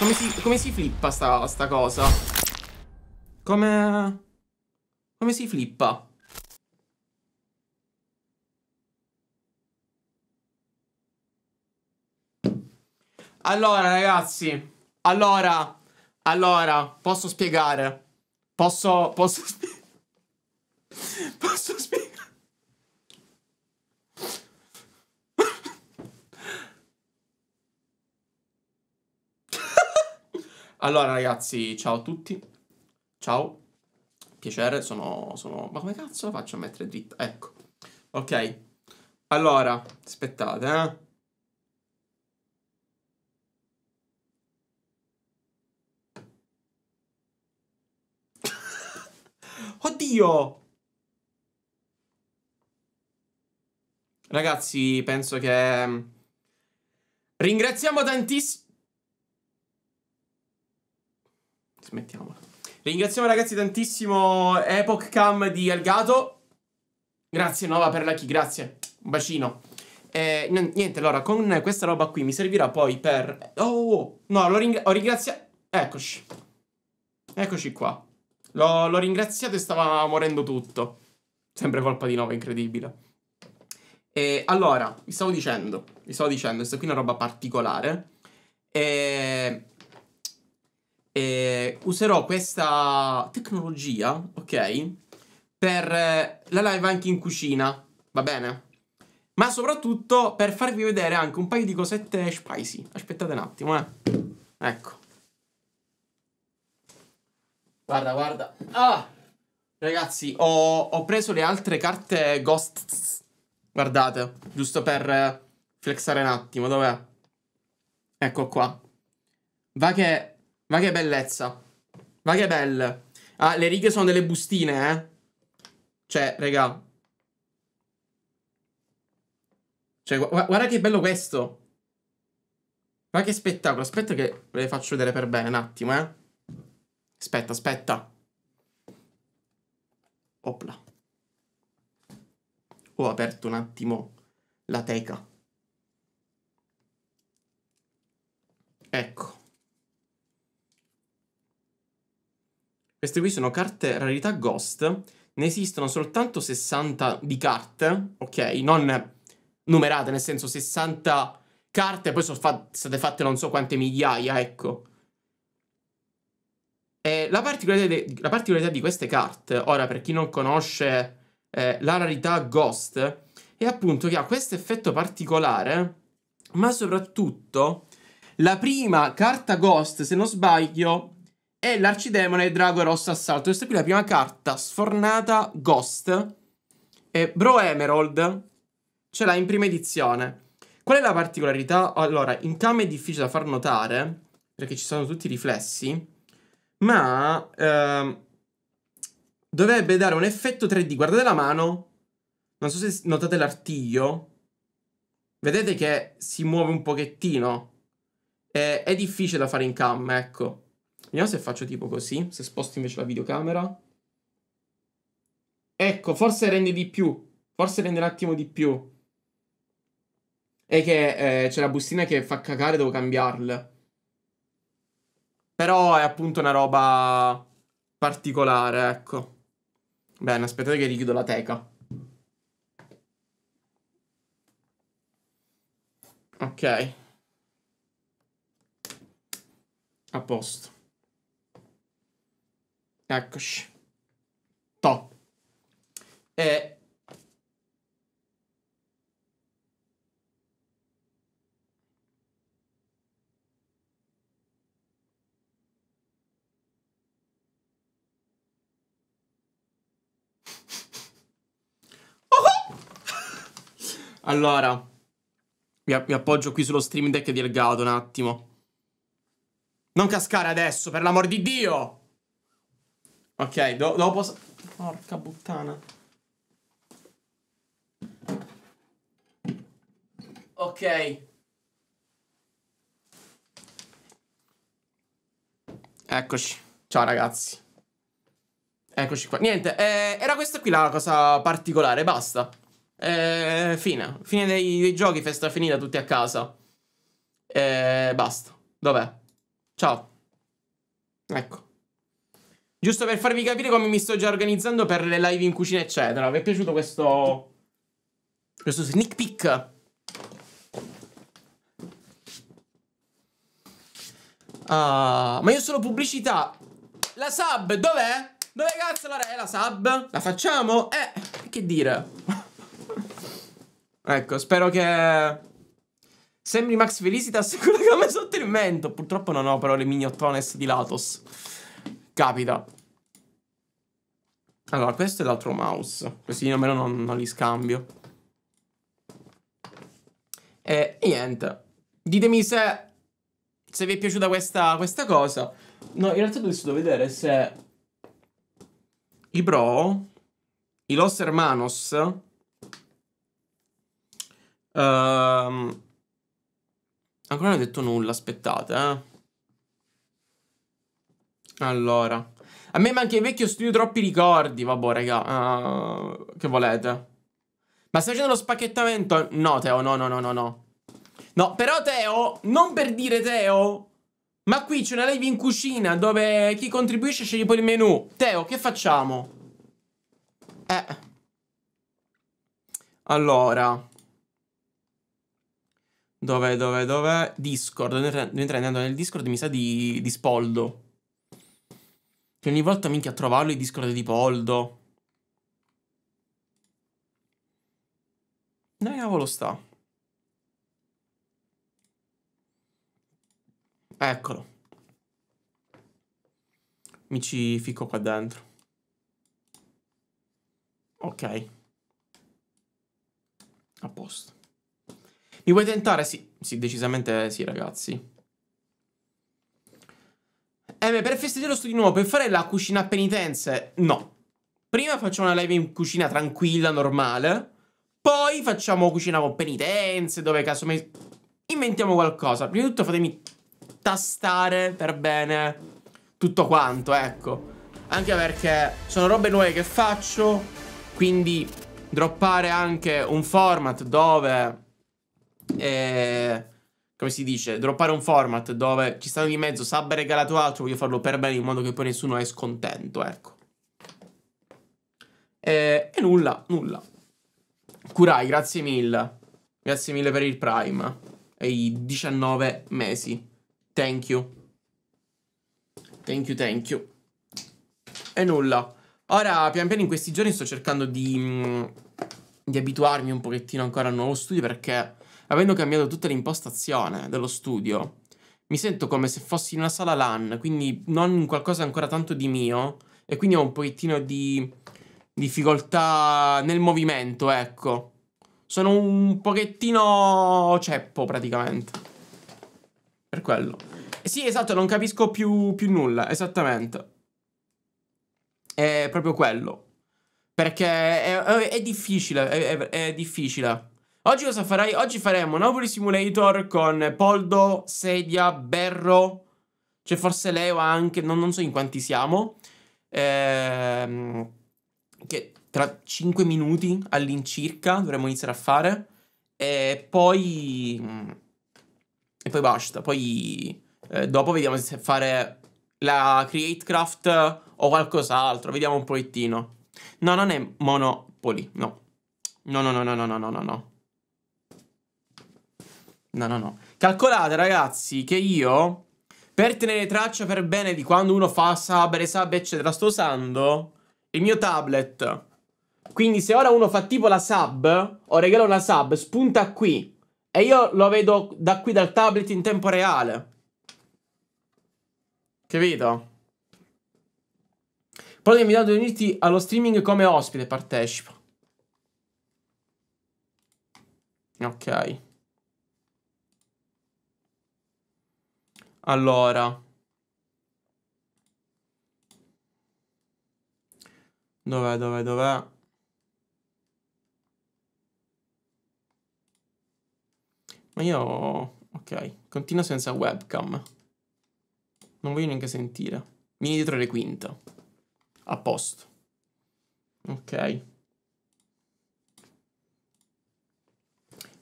Come si, come si flippa sta, sta cosa? Come... Come si flippa? Allora, ragazzi. Allora. Allora, posso spiegare. Posso... Posso... Posso spiegare. Allora, ragazzi, ciao a tutti. Ciao. Piacere, sono, sono... Ma come cazzo la faccio a mettere dritta? Ecco. Ok. Allora, aspettate, eh. Oddio! Ragazzi, penso che... Mm, ringraziamo tantissimo... Smettiamola. Ringraziamo ragazzi tantissimo Epoch Cam di Elgato. Grazie Nova per la chi, grazie. Un bacino. Eh, niente, allora, con questa roba qui mi servirà poi per... Oh, no, l'ho ringra ringraziato... Eccoci. Eccoci qua. L'ho ringraziato e stava morendo tutto. Sempre colpa di Nova, incredibile. E allora, vi stavo dicendo, vi stavo dicendo, questa qui è una roba particolare. E eh, userò questa tecnologia, ok? Per eh, la live anche in cucina, va bene? Ma soprattutto per farvi vedere anche un paio di cosette spicy. Aspettate un attimo, eh. Ecco. Guarda, guarda. Ah! Ragazzi, ho, ho preso le altre carte Ghost. Guardate, giusto per eh, flexare un attimo, dov'è? Ecco qua. Va che ma che bellezza. Ma che belle. Ah, le righe sono delle bustine, eh. Cioè, raga. Cioè, gu guarda che bello questo. Ma che spettacolo. Aspetta che ve le faccio vedere per bene un attimo, eh. Aspetta, aspetta. Opla. Ho aperto un attimo la teca. Ecco. Queste qui sono carte rarità ghost. Ne esistono soltanto 60 di carte, ok? Non numerate, nel senso 60 carte, poi sono fat state fatte non so quante migliaia, ecco. E la particolarità, la particolarità di queste carte, ora per chi non conosce eh, la rarità Ghost, è appunto che ha questo effetto particolare, ma soprattutto la prima carta Ghost, se non sbaglio, e l'arcidemone Drago Rosso Assalto. Questa qui è la prima carta sfornata Ghost. E Bro Emerald ce l'ha in prima edizione. Qual è la particolarità? Allora, in cam è difficile da far notare, perché ci sono tutti i riflessi, ma ehm, dovrebbe dare un effetto 3D. Guardate la mano, non so se notate l'artiglio. Vedete che si muove un pochettino. è difficile da fare in cam, ecco. Vediamo se faccio tipo così, se sposto invece la videocamera. Ecco, forse rende di più. Forse rende un attimo di più. E che eh, c'è la bustina che fa cagare, devo cambiarla. Però è appunto una roba particolare, ecco. Bene, aspettate che richiudo la teca. Ok. A posto. Eccoci. To. E... Allora, mi, appoggio qui sullo stream deck di Elgato un attimo. Non cascare adesso, per l'amor di Dio! Ok, do dopo... Porca puttana. Ok. Eccoci. Ciao ragazzi. Eccoci qua. Niente, eh, era questa qui la cosa particolare, basta. Eh, fine. Fine dei, dei, giochi, festa finita, tutti a casa. Eh, basta. Dov'è? Ciao. Ecco. Giusto per farvi capire come mi sto già organizzando per le live in cucina, eccetera. Vi è piaciuto questo... Questo sneak peek? Ah, ma io sono pubblicità. La sub, dov'è? Dove cazzo la re? La sub? La facciamo? Eh, che dire? ecco, spero che... Sembri Max Felicitas con la gamba sotto il mento. Purtroppo non ho però le mignotones di Latos. Capita. Allora, questo è l'altro mouse. Così almeno non, non li scambio. E niente. Ditemi se... Se vi è piaciuta questa, questa cosa. No, in realtà dovreste vedere se... I bro... I Los Hermanos... Ehm... Ancora non ho detto nulla, aspettate, eh. Allora. A me manca il vecchio studio troppi ricordi. Vabbè, raga. Uh, che volete? Ma stai facendo lo spacchettamento? No, Teo, no, no, no, no, no. No, però Teo, non per dire Teo, ma qui c'è una live in cucina dove chi contribuisce sceglie poi il menu. Teo, che facciamo? Eh. Allora. Dov'è, dov'è, dov'è? Discord. Noi andando nel Discord, mi sa di, di spoldo. Che ogni volta minchia a trovarlo i Discord di Poldo. Dove cavolo sta? Eccolo. Mi ci fico qua dentro. Ok. A posto. Mi vuoi tentare? Sì, sì, decisamente sì, ragazzi. Eh, per festeggiare lo studio nuovo, per fare la cucina a penitenze? No. Prima facciamo una live in cucina tranquilla, normale. Poi facciamo cucina con penitenze, dove casomai... Inventiamo qualcosa. Prima di tutto fatemi tastare per bene tutto quanto, ecco. Anche perché sono robe nuove che faccio, quindi droppare anche un format dove... Eh come si dice, droppare un format dove ci stanno di mezzo, sub regalato altro, voglio farlo per bene in modo che poi nessuno è scontento, ecco. E, eh, e nulla, nulla. Curai, grazie mille. Grazie mille per il Prime e i 19 mesi. Thank you. Thank you, thank you. E nulla. Ora, pian piano in questi giorni sto cercando di, mm, di abituarmi un pochettino ancora al nuovo studio perché avendo cambiato tutta l'impostazione dello studio, mi sento come se fossi in una sala LAN, quindi non in qualcosa ancora tanto di mio, e quindi ho un pochettino di difficoltà nel movimento, ecco. Sono un pochettino ceppo praticamente. Per quello. Eh sì, esatto, non capisco più, più nulla, esattamente. È proprio quello. Perché è, è, è difficile, è, è difficile. Oggi cosa farai? Oggi faremo Napoli Simulator con Poldo, Sedia, Berro, c'è cioè, forse Leo anche, non, non so in quanti siamo. Ehm, che tra 5 minuti all'incirca dovremmo iniziare a fare. E poi... Mm, e poi basta, poi... Eh, dopo vediamo se fare la Createcraft o qualcos'altro, vediamo un pochettino. No, non è Monopoli, no. No, no, no, no, no, no, no, no. No, no, no. Calcolate, ragazzi, che io, per tenere traccia per bene di quando uno fa sub, resub, eccetera, sto usando il mio tablet. Quindi se ora uno fa tipo la sub, o regala una sub, spunta qui. E io lo vedo da qui dal tablet in tempo reale. Capito? Poi ti ho invitato ad unirti allo streaming come ospite, partecipa. Ok. Allora. Dov'è, dov'è, dov'è? Ma io... Ok, continuo senza webcam. Non voglio neanche sentire. Vieni dietro le quinte. A posto. Ok.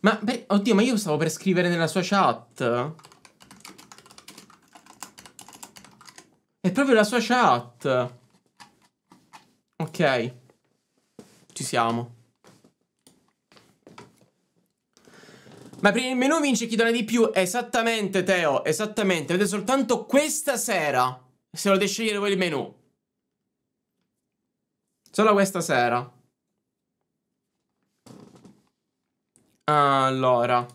Ma, beh, oddio, ma io stavo per scrivere nella sua chat. È proprio la sua chat. Ok. Ci siamo. Ma prima il menu vince chi dona di più. Esattamente, Teo. Esattamente. Avete soltanto questa sera. Se volete scegliere voi il menu. Solo questa sera. Allora.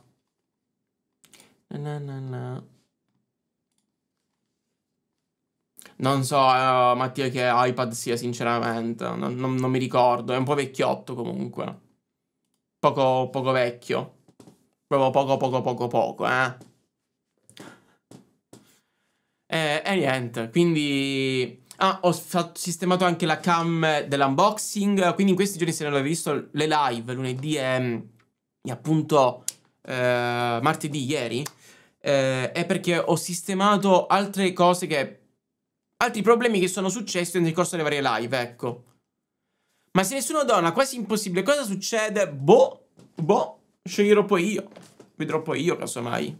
Na na na. Non so, uh, Mattia, che iPad sia, sinceramente. Non, non, non, mi ricordo. È un po' vecchiotto comunque. Poco, poco vecchio. Proprio poco, poco, poco, poco, eh. E, e niente, quindi... Ah, ho fatto, sistemato anche la cam dell'unboxing, quindi in questi giorni se non avete visto le live lunedì e, e appunto eh, martedì ieri, eh, è perché ho sistemato altre cose che altri problemi che sono successi nel corso delle varie live, ecco. Ma se nessuno dona, quasi impossibile. Cosa succede? Boh, boh, sceglierò poi io. Vedrò poi io, casomai.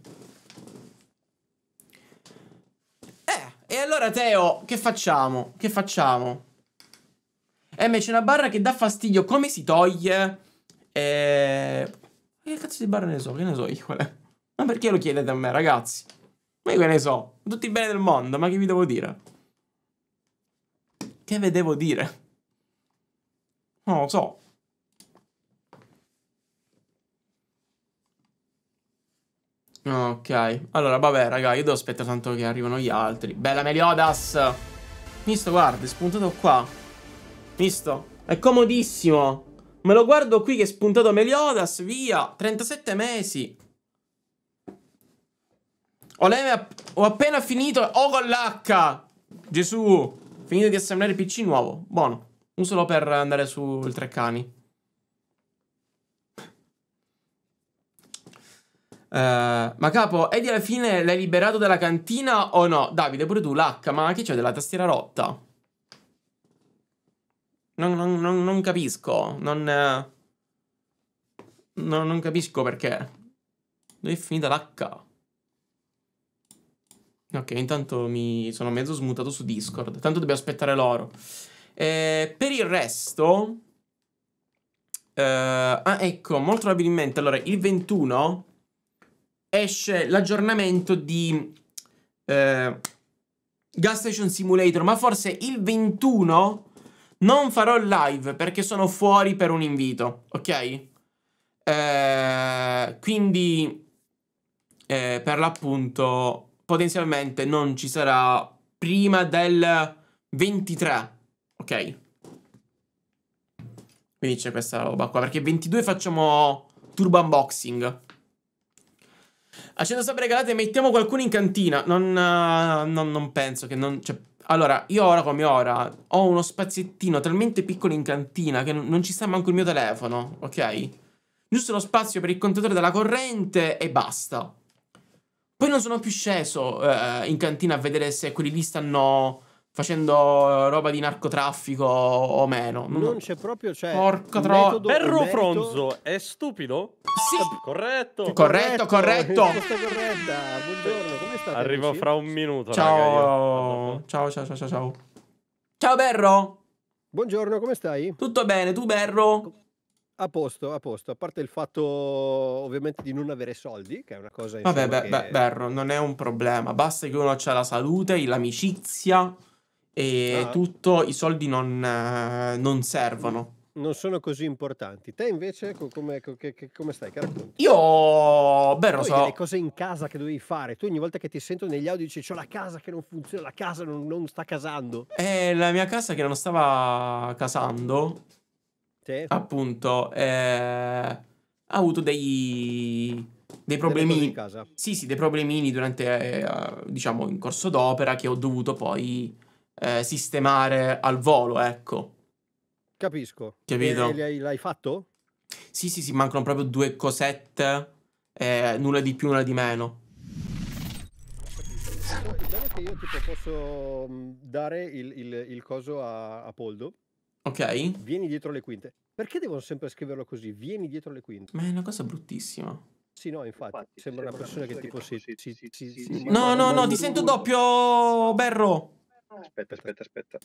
Eh, e allora Teo, che facciamo? Che facciamo? Eh, M c'è una barra che dà fastidio, come si toglie? Eh... Che cazzo di barra ne so? Che ne so io qual è? Ma perché lo chiedete a me, ragazzi? Ma io che ne so? Tutti i bene del mondo, ma che vi devo dire? Che ve devo dire? Non lo so. Ok, allora vabbè raga, io devo aspettare tanto che arrivano gli altri Bella Meliodas Misto, guarda, è spuntato qua Misto, è comodissimo Me lo guardo qui che è spuntato Meliodas, via 37 mesi ho, appena finito Oh, con l'H Gesù Finito di assemblare PC nuovo. Buono. Usalo per andare sul Treccani. Uh, ma capo, Eddie alla fine l'hai liberato dalla cantina o no? Davide, pure tu, l'H, ma che c'è della tastiera rotta? Non, non, non, non capisco, non, eh, non, capisco perché. Dove è finita l'H? Ok, intanto mi sono mezzo smutato su Discord. Tanto dobbiamo aspettare loro. Eh, per il resto... Eh, ah, ecco, molto probabilmente, allora, il 21 esce l'aggiornamento di eh, Gas Station Simulator, ma forse il 21 non farò live perché sono fuori per un invito, ok? Eh, quindi, eh, per l'appunto, potenzialmente non ci sarà prima del 23, ok? Quindi c'è questa roba qua, perché 22 facciamo turbo unboxing. A sempre sub regalate mettiamo qualcuno in cantina. Non, uh, non, non penso che non... Cioè, allora, io ora come ora ho uno spaziettino talmente piccolo in cantina che non ci sta manco il mio telefono, ok? Giusto lo spazio per il contatore della corrente e basta. Poi non sono più sceso eh, in cantina a vedere se quelli lì stanno facendo eh, roba di narcotraffico o meno. Non, non c'è proprio, cioè... Porca tro... Perro merito... Fronzo è stupido? Sì. Corretto. Corretto, corretto. Eh, corretta. Buongiorno, come state? Arrivo amici? fra un minuto, ciao. ciao, ciao, ciao, ciao, ciao. Ciao, Berro. Buongiorno, come stai? Tutto bene, tu, Berro? A posto, a posto, a parte il fatto ovviamente di non avere soldi, che è una cosa... Vabbè, beh, che... beh, Berro, non è un problema, basta che uno c'ha la salute, l'amicizia e ah. tutto, i soldi non, eh, non, servono. Non sono così importanti. Te invece come, come, come stai? Che Io, Berro, Poi so... Le cose in casa che dovevi fare, tu ogni volta che ti sento negli audio dici c'ho la casa che non funziona, la casa non, non sta casando. Eh, la mia casa che non stava casando sì. appunto, eh, ha avuto dei, dei in Casa. Sì, sì, dei problemini durante, eh, diciamo, in corso d'opera che ho dovuto poi eh, sistemare al volo, ecco. Capisco. Capito? E, e l'hai fatto? Sì, sì, sì, mancano proprio due cosette, eh, nulla di più, nulla di meno Il bello è che io tipo posso mm, dare il, il, il coso a, a, Poldo Ok. Vieni dietro le quinte. Perché devono sempre scriverlo così? Vieni dietro le quinte. Ma è una cosa bruttissima. Sì, no, infatti, infatti sembra una persona che tipo si... si, si, si no, no, no, ti sento doppio, Berro. Aspetta, aspetta, aspetta.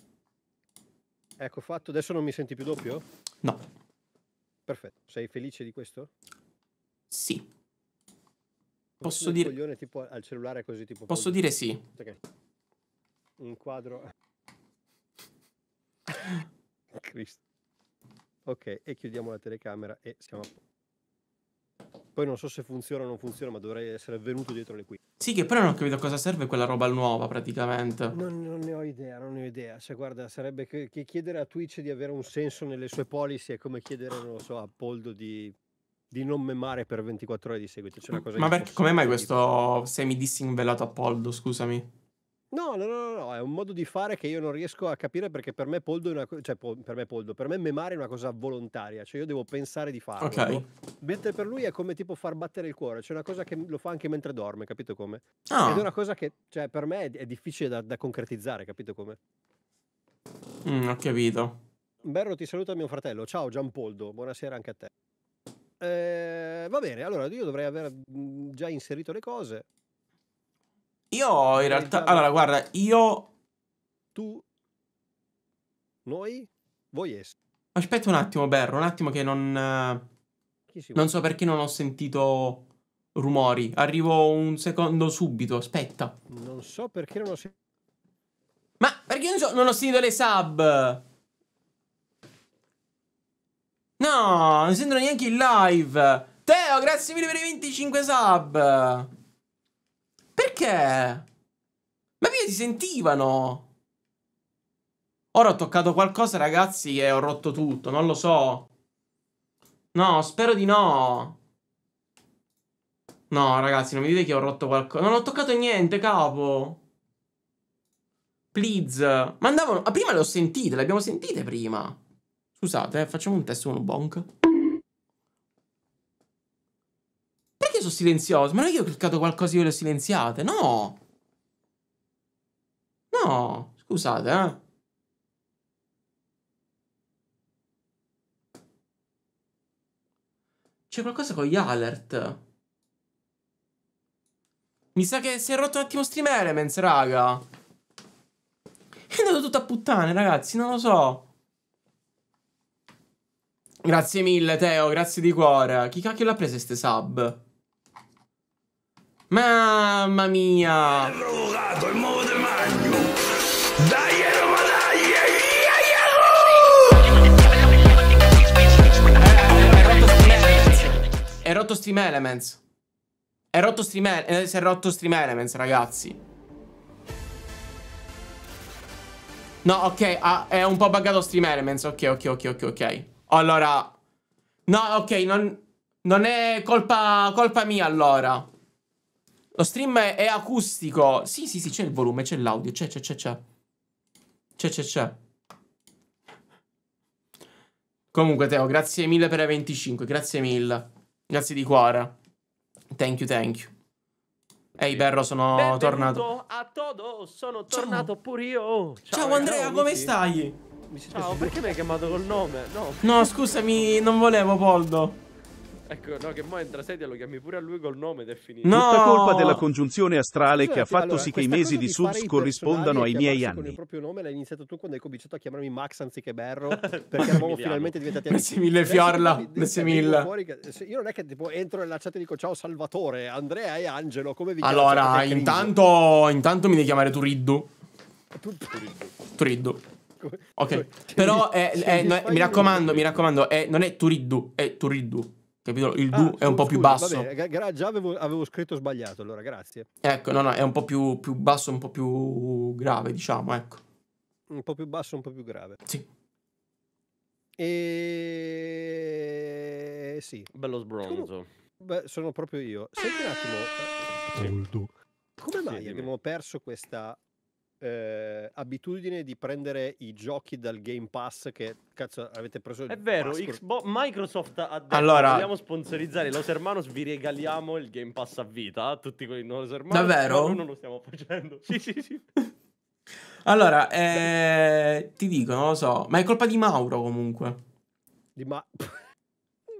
Ecco fatto, adesso non mi senti più doppio? No. Perfetto, sei felice di questo? Sì. Posso dire... Coglione, tipo, al cellulare così tipo... Posso dire sì. Ok. Un quadro... Cristo. Ok, e chiudiamo la telecamera e siamo a Poi non so se funziona o non funziona, ma dovrei essere venuto dietro le qui. Sì, che però non ho capito a cosa serve quella roba nuova praticamente. Non, non, ne ho idea, non ne ho idea. Se guarda, sarebbe che, che, chiedere a Twitch di avere un senso nelle sue policy è come chiedere, non lo so, a Poldo di, di non memare per 24 ore di seguito. C'è cioè, una cosa ma perché, come mai questo semi-dissing velato a Poldo, scusami? No, no, no, no, è un modo di fare che io non riesco a capire perché per me poldo è una cosa, cioè po- per me poldo, per me memare è una cosa volontaria, cioè io devo pensare di farlo. Ok. no? Mentre per lui è come tipo far battere il cuore, c'è una cosa che lo fa anche mentre dorme, capito come? Ah. Ed è ah. una cosa che cioè, per me è, è difficile da, da concretizzare, capito come? Mm, ho capito. Berro ti saluta mio fratello, ciao Giampoldo, buonasera anche a te. Eh, va bene, allora io dovrei aver mm, già inserito le cose. Io in realtà... Allora, guarda, io... Tu... Noi... Voi es. Aspetta un attimo, Berro, un attimo che non... Non so perché non ho sentito rumori. Arrivo un secondo subito, aspetta. Non so perché non ho sentito... Ma perché non, so, non ho sentito le sub? No, non sento neanche il live. Teo, grazie mille per i 25 sub perché? Ma via si sentivano. Ora ho toccato qualcosa, ragazzi, e ho rotto tutto. Non lo so. No, spero di no. No, ragazzi, non mi dite che ho rotto qualcosa. Non ho toccato niente, capo. Please. Ma andavano... Ah, prima le ho sentite, le abbiamo sentite prima. Scusate, eh, facciamo un test Un bonk. io sono silenzioso? Ma non è che ho cliccato qualcosa e le ho silenziate? No! No! Scusate, eh! C'è qualcosa con gli alert. Mi sa che si è rotto un attimo Stream Elements, raga. È andato tutto a puttane, ragazzi, non lo so. Grazie mille, Teo, grazie di cuore. Chi cacchio l'ha presa ste sub? Mamma mia! È rotto Stream Elements. È rotto Stream Elements. Eh, è rotto Stream Elements, ragazzi. No, ok, ah, è un po' buggato Stream Elements. Ok, ok, ok, ok, ok. Allora... No, ok, non, non è colpa, colpa mia allora. Lo stream è acustico. Sì, sì, sì, c'è il volume, c'è l'audio, c'è, c'è, c'è, c'è. C'è, c'è, c'è. Comunque, Teo, grazie mille per i 25. Grazie mille. Grazie di cuore. Thank you, thank you. Ehi, hey, Berro, sono Benvenuto tornato. a todo, sono tornato pure io. Ciao, Ciao Andrea, amici. come stai? Mi Ciao, perché mi hai chiamato col nome? No, no scusami, non volevo, Poldo. Ecco, no, che mo entra sedia lo chiami pure a lui col nome ed è finito. No! Tutta colpa della congiunzione astrale Scusate, che ha fatto allora, sì che i mesi di, subs corrispondano ai miei anni. Con il proprio nome l'hai iniziato tu quando hai cominciato a chiamarmi Max anziché Berro, perché eravamo finalmente diventati amici. mille Fiorla, mille. Io non è che tipo entro nella chat e dico ciao Salvatore, Andrea e Angelo, come vi Allora, intanto, intanto mi devi chiamare Turiddu. Turiddu. Ok, però mi raccomando, mi raccomando, non è Turiddu, è Turiddu capito? Il do ah, è un po' scusa, più basso. Vabbè, già avevo, avevo, scritto sbagliato, allora grazie. Ecco, no, no, è un po' più, più basso, un po' più grave, diciamo, ecco. Un po' più basso, un po' più grave. Sì. E... Eh, sì. Bello sbronzo. Beh, sono proprio io. Senti un attimo. Eh, come mai abbiamo perso questa eh, abitudine di prendere i giochi dal Game Pass che cazzo avete preso È vero, Xbox, Microsoft ha detto allora... vogliamo sponsorizzare Los Hermanos, vi regaliamo il Game Pass a vita, a tutti quelli di Los Hermanos. Davvero? noi non lo stiamo facendo. sì, sì, sì. Allora, eh, ti dico, non lo so, ma è colpa di Mauro comunque. Di Ma...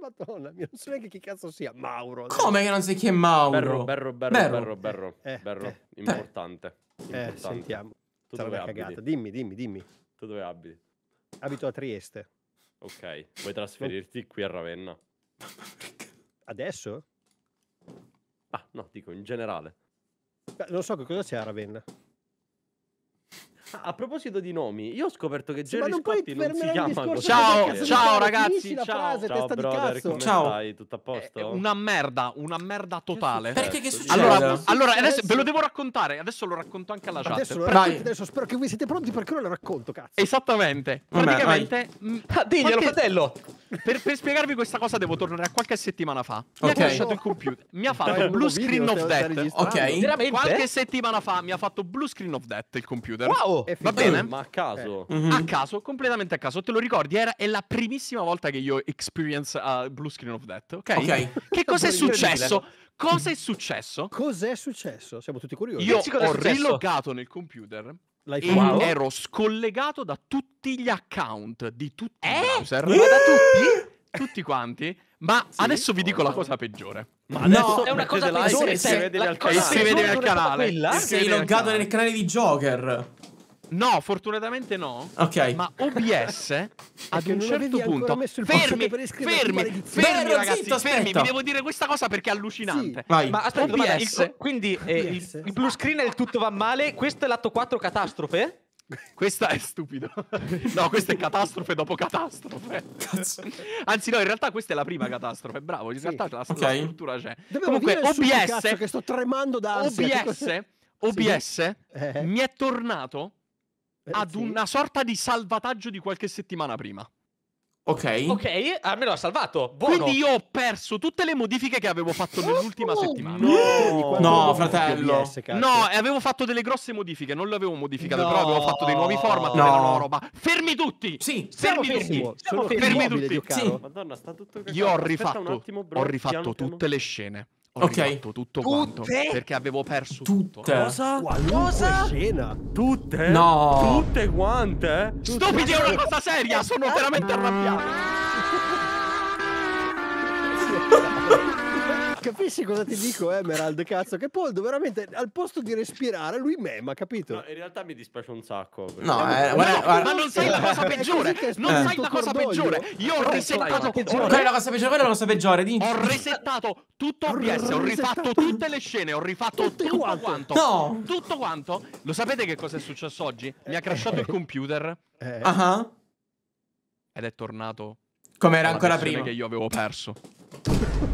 Madonna mia, non so neanche chi cazzo sia Mauro. Come che non sai chi è Mauro? Berro, Berro, Berro, Berro, Berro, berro, eh, berro eh, importante. Eh, sentiamo. Tu Sarà una abiti? cagata. Dimmi, dimmi, dimmi. Tu dove abiti? Abito a Trieste. Ok, vuoi trasferirti qui a Ravenna? Adesso? Ah, no, dico in generale. Beh, non so che cosa c'è a Ravenna. Ah, a proposito di nomi, io ho scoperto che sì, Jerry Scotti non, si chiama Ciao, ciao ragazzi, ciao, frase, ciao brother, come ciao. stai? Tutto a eh, posto? Eh, una merda, una merda totale. Perché che cioè, succede? Allora, allora adesso ve lo devo raccontare, adesso lo racconto anche alla chat. Adesso, adesso spero che voi siete pronti perché ora lo racconto, cazzo. Esattamente. Praticamente Vabbè, mm, ah, diglielo qualche... fratello. Per, per, spiegarvi questa cosa devo tornare a qualche settimana fa. Mi okay. ha crashato il computer. Mi ha fatto blue screen of death. Ok. Qualche settimana fa mi ha fatto blue screen of death il computer. Wow. Va bene? Ma a caso. Eh. Mm-hmm. A caso, completamente a caso. Te lo ricordi? Era, è la primissima volta che io experience uh, Blue Screen of Death, ok? okay. Che cosa è successo? Cosa è successo? Cos'è successo? Siamo tutti curiosi. Io ho rilogato nel computer L'hai e wow. ero scollegato da tutti gli account di tutti eh? i user. Ma da tutti? tutti quanti. Ma sì, adesso vi dico la cosa peggiore. Ma adesso no, è una cosa peggiore. Iscrivetevi al canale. Iscrivetevi al canale. Sei loggato nel canale di Joker. No, fortunatamente no. Ok. Ma OBS ad un certo punto. Fermi, fermi, fermi, fermi, ragazzi. Zitto, fermi, vi devo dire questa cosa perché è allucinante. Vai. Ma aspetta, OBS. quindi eh, il, blue screen è il tutto va male. Questo è l'atto 4 catastrofe. Questa è stupido. No, questa è catastrofe dopo catastrofe. Anzi, no, in realtà questa è la prima catastrofe. Bravo, in realtà la, struttura c'è. Comunque, OBS. Che sto tremando da OBS. OBS mi è tornato eh, ad sì. una sorta di salvataggio di qualche settimana prima. Ok. Ok, almeno ha salvato. Buono. Quindi io ho perso tutte le modifiche che avevo fatto nell'ultima oh, settimana. No, no fratello. OBS, no, avevo fatto delle grosse modifiche, non le avevo modificate, no. però avevo fatto dei nuovi format, no. nuova roba. Fermi tutti! Sì, fermi tutti. Fermi, fermi tutti. Sì. Madonna, sta tutto Io ho rifatto, attimo, bro, ho rifatto piano, tutte le scene. Ho okay. tutto Tutte? perché avevo perso Tutte. tutto. Cosa? Cosa? scena. Tutte? No. Tutte quante? Tutte. Stupidi, è una cosa seria, sono veramente arrabbiato. Capisci cosa ti dico, Emerald? Cazzo, che Poldo veramente al posto di respirare, lui mema, capito? No, in realtà mi dispiace un sacco. No, eh, eh guarda, no, guarda, ma non sai la cosa peggiore. Non sai la cosa peggiore. Io ho resettato. Quella è la cosa peggiore, quella è la cosa peggiore. Ho resettato tutto OBS, ho rifatto tutte le scene, ho rifatto tutto quanto. No. Tutto quanto. Lo sapete che cosa è successo oggi? Mi ha crashato il eh. computer. Eh. Ed è tornato. Com'era ancora prima. Che io avevo perso.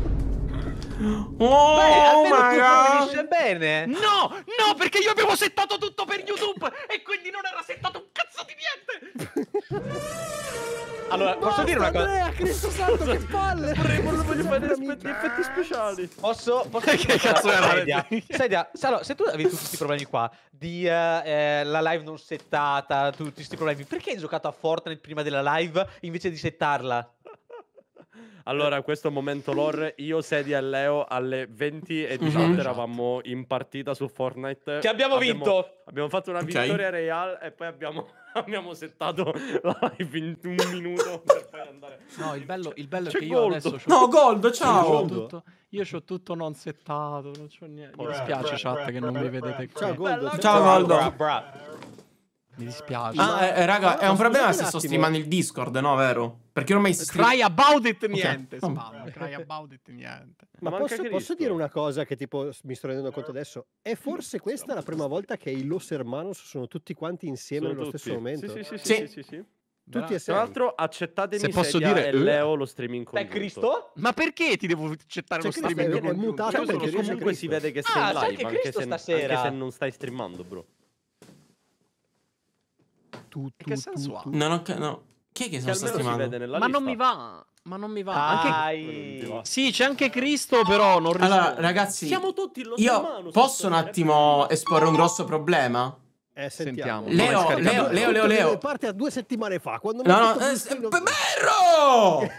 Oh Beh, almeno my God. bene. No, no, perché io avevo settato tutto per YouTube e quindi non era settato un cazzo di niente. allora, Basta, posso dire una cosa? Andrea, Cristo santo, che palle! Vorrei voglio fare gli effetti speciali. Posso? posso che cazzo era? Sedia, sedia. Allora, se tu avevi tutti questi problemi qua, di eh, eh, la live non settata, tutti questi problemi, perché hai giocato a Fortnite prima della live invece di settarla? Allora, questo momento lore, io sedia e Leo alle 20 e 18 mm-hmm. eravamo in partita su Fortnite. Che abbiamo, abbiamo vinto! Abbiamo fatto una okay. vittoria real e poi abbiamo, abbiamo settato la live in un minuto per poi andare... No, il bello, il bello è che io gold. adesso... No, Gold, ciao! Tutto, io c'ho tutto non settato, non c'ho niente. Mi dispiace chat che non mi vedete qui. Ciao Gold! Ciao Gold! Mi dispiace. Ah, eh, eh raga, è un problema se sto streamando il Discord, no, vero? Perché non mi hai Cry about it niente, okay. Oh. spalla. Cry about it niente. Ma, Ma posso, posso, dire una cosa che tipo mi sto rendendo conto adesso? È mm. forse questa la prima volta che i Los Hermanos sono tutti quanti insieme sono allo tutti. stesso momento? Sì, sì, sì, sì. sì, sì, sì. Tutti e Tra l'altro accettatemi se posso dire eh. Leo lo streaming congiunto. Beh, Cristo? Ma perché ti devo accettare cioè, lo Cristo streaming congiunto? È mutato perché comunque si vede che sei ah, in live anche se, anche se non stai streamando, bro. Tu, tu, che senso tu, No, no, no. Chi è che, che sono che Ma non mi va. Ma non mi va. Anche... Sì, c'è anche Cristo, però non riesco. Allora, ragazzi, siamo tutti in io mano, posso un attimo esporre un grosso problema? Eh, sentiamo. sentiamo. Leo, Leo, Leo, Leo, Leo. Parte a due settimane fa. Quando no, no, eh, Merro!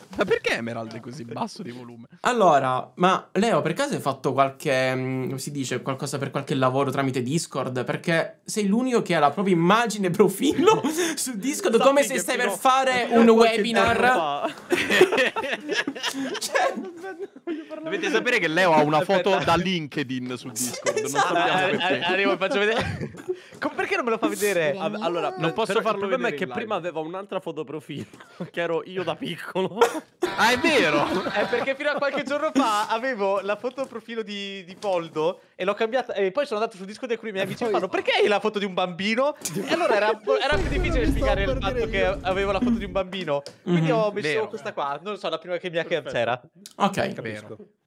Ma perché Emerald è così basso di volume? Allora, ma Leo, per caso hai fatto qualche, mm, come si dice, qualcosa per qualche lavoro tramite Discord? Perché sei l'unico che ha la propria immagine profilo su Discord come se stai per fare un webinar. cioè... Dovete sapere che Leo ha una foto da LinkedIn su Discord, non esatto. sappiamo perché. Arrivo, faccio vedere. Com- perché non me lo fa vedere? Av- allora, non posso farlo Il problema è che prima aveva un'altra fotoprofilo, che ero io da piccolo. ah, è vero! è perché fino a qualche giorno fa avevo la fotoprofilo di, di Poldo e l'ho cambiata. E poi sono andato sul disco dei cui i miei amici mi fanno: Perché hai la foto di un bambino? E allora era, boh, era più difficile spiegare il fatto che avevo la foto di un bambino. Quindi mm-hmm, ho messo vero, questa qua. Non lo so, la prima che mia ha c'era. Ok, capisco.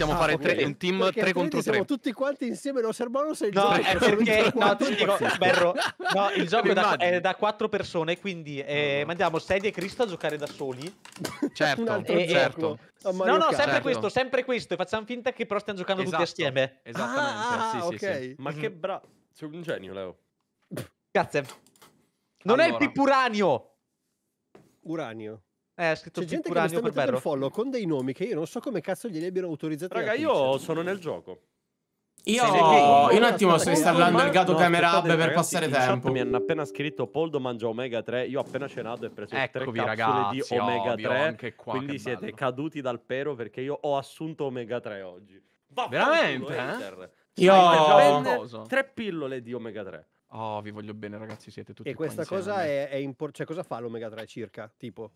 possiamo ah, fare okay. tre, un team 3 contro 3. Siamo tutti quanti insieme, lo serbono sei No, è eh, perché no, ti dico, Berro, no, il gioco è da, è da, quattro persone, quindi eh, mandiamo Steady e Cristo a giocare da soli. Certo, e, eh, eh, certo. No, no, sempre certo. questo, sempre questo. E facciamo finta che però stiamo giocando esatto. tutti assieme. Esattamente, ah, sì, okay. sì, sì. Ma mm che bravo. Sei un genio, Leo. Grazie. Non allora. è il Pipuranio. Uranio. Eh, ha scritto C'è gente che mi sta il follow con dei nomi che io non so come cazzo glieli abbiano autorizzati. Raga, io sono nel gioco. Io, io un attimo sto installando il gato no, camera hub per passare tempo. Mi hanno appena scritto Poldo mangia omega 3. Io ho appena cenato e preso Eccovi, tre ragazzi, di omega ovvio, 3. Qua, quindi siete bello. caduti dal pero perché io ho assunto omega 3 oggi. Va Veramente? Eh? Io ho tre pillole di omega 3. Oh, vi voglio bene, ragazzi. Siete tutti E questa cosa è, è importante. Cioè, cosa fa l'omega 3 circa? Tipo,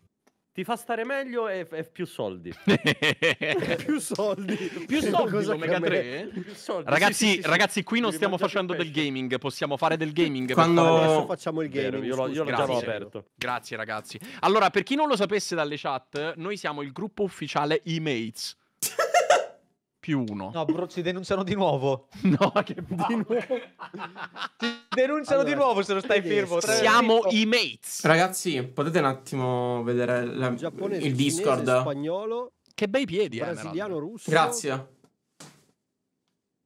ti fa stare meglio e, e più soldi. più soldi. più soldi. Omega 3. Eh? Soldi. Ragazzi, sì, sì, sì, ragazzi qui non stiamo facendo del gaming, possiamo fare del gaming. Quando adesso facciamo il gaming. Vero, io l'ho, già l'ho aperto. Grazie ragazzi. Allora, per chi non lo sapesse dalle chat, noi siamo il gruppo ufficiale E-Mates più uno. No, bro, ci denunciano di nuovo. no, che di ah, nuovo. ci denunciano allora, di nuovo se non stai fermo. Siamo i mates. Ragazzi, potete un attimo vedere la, Giapponese, il Discord. spagnolo. Che bei piedi, Brasiliano, russo. Grazie.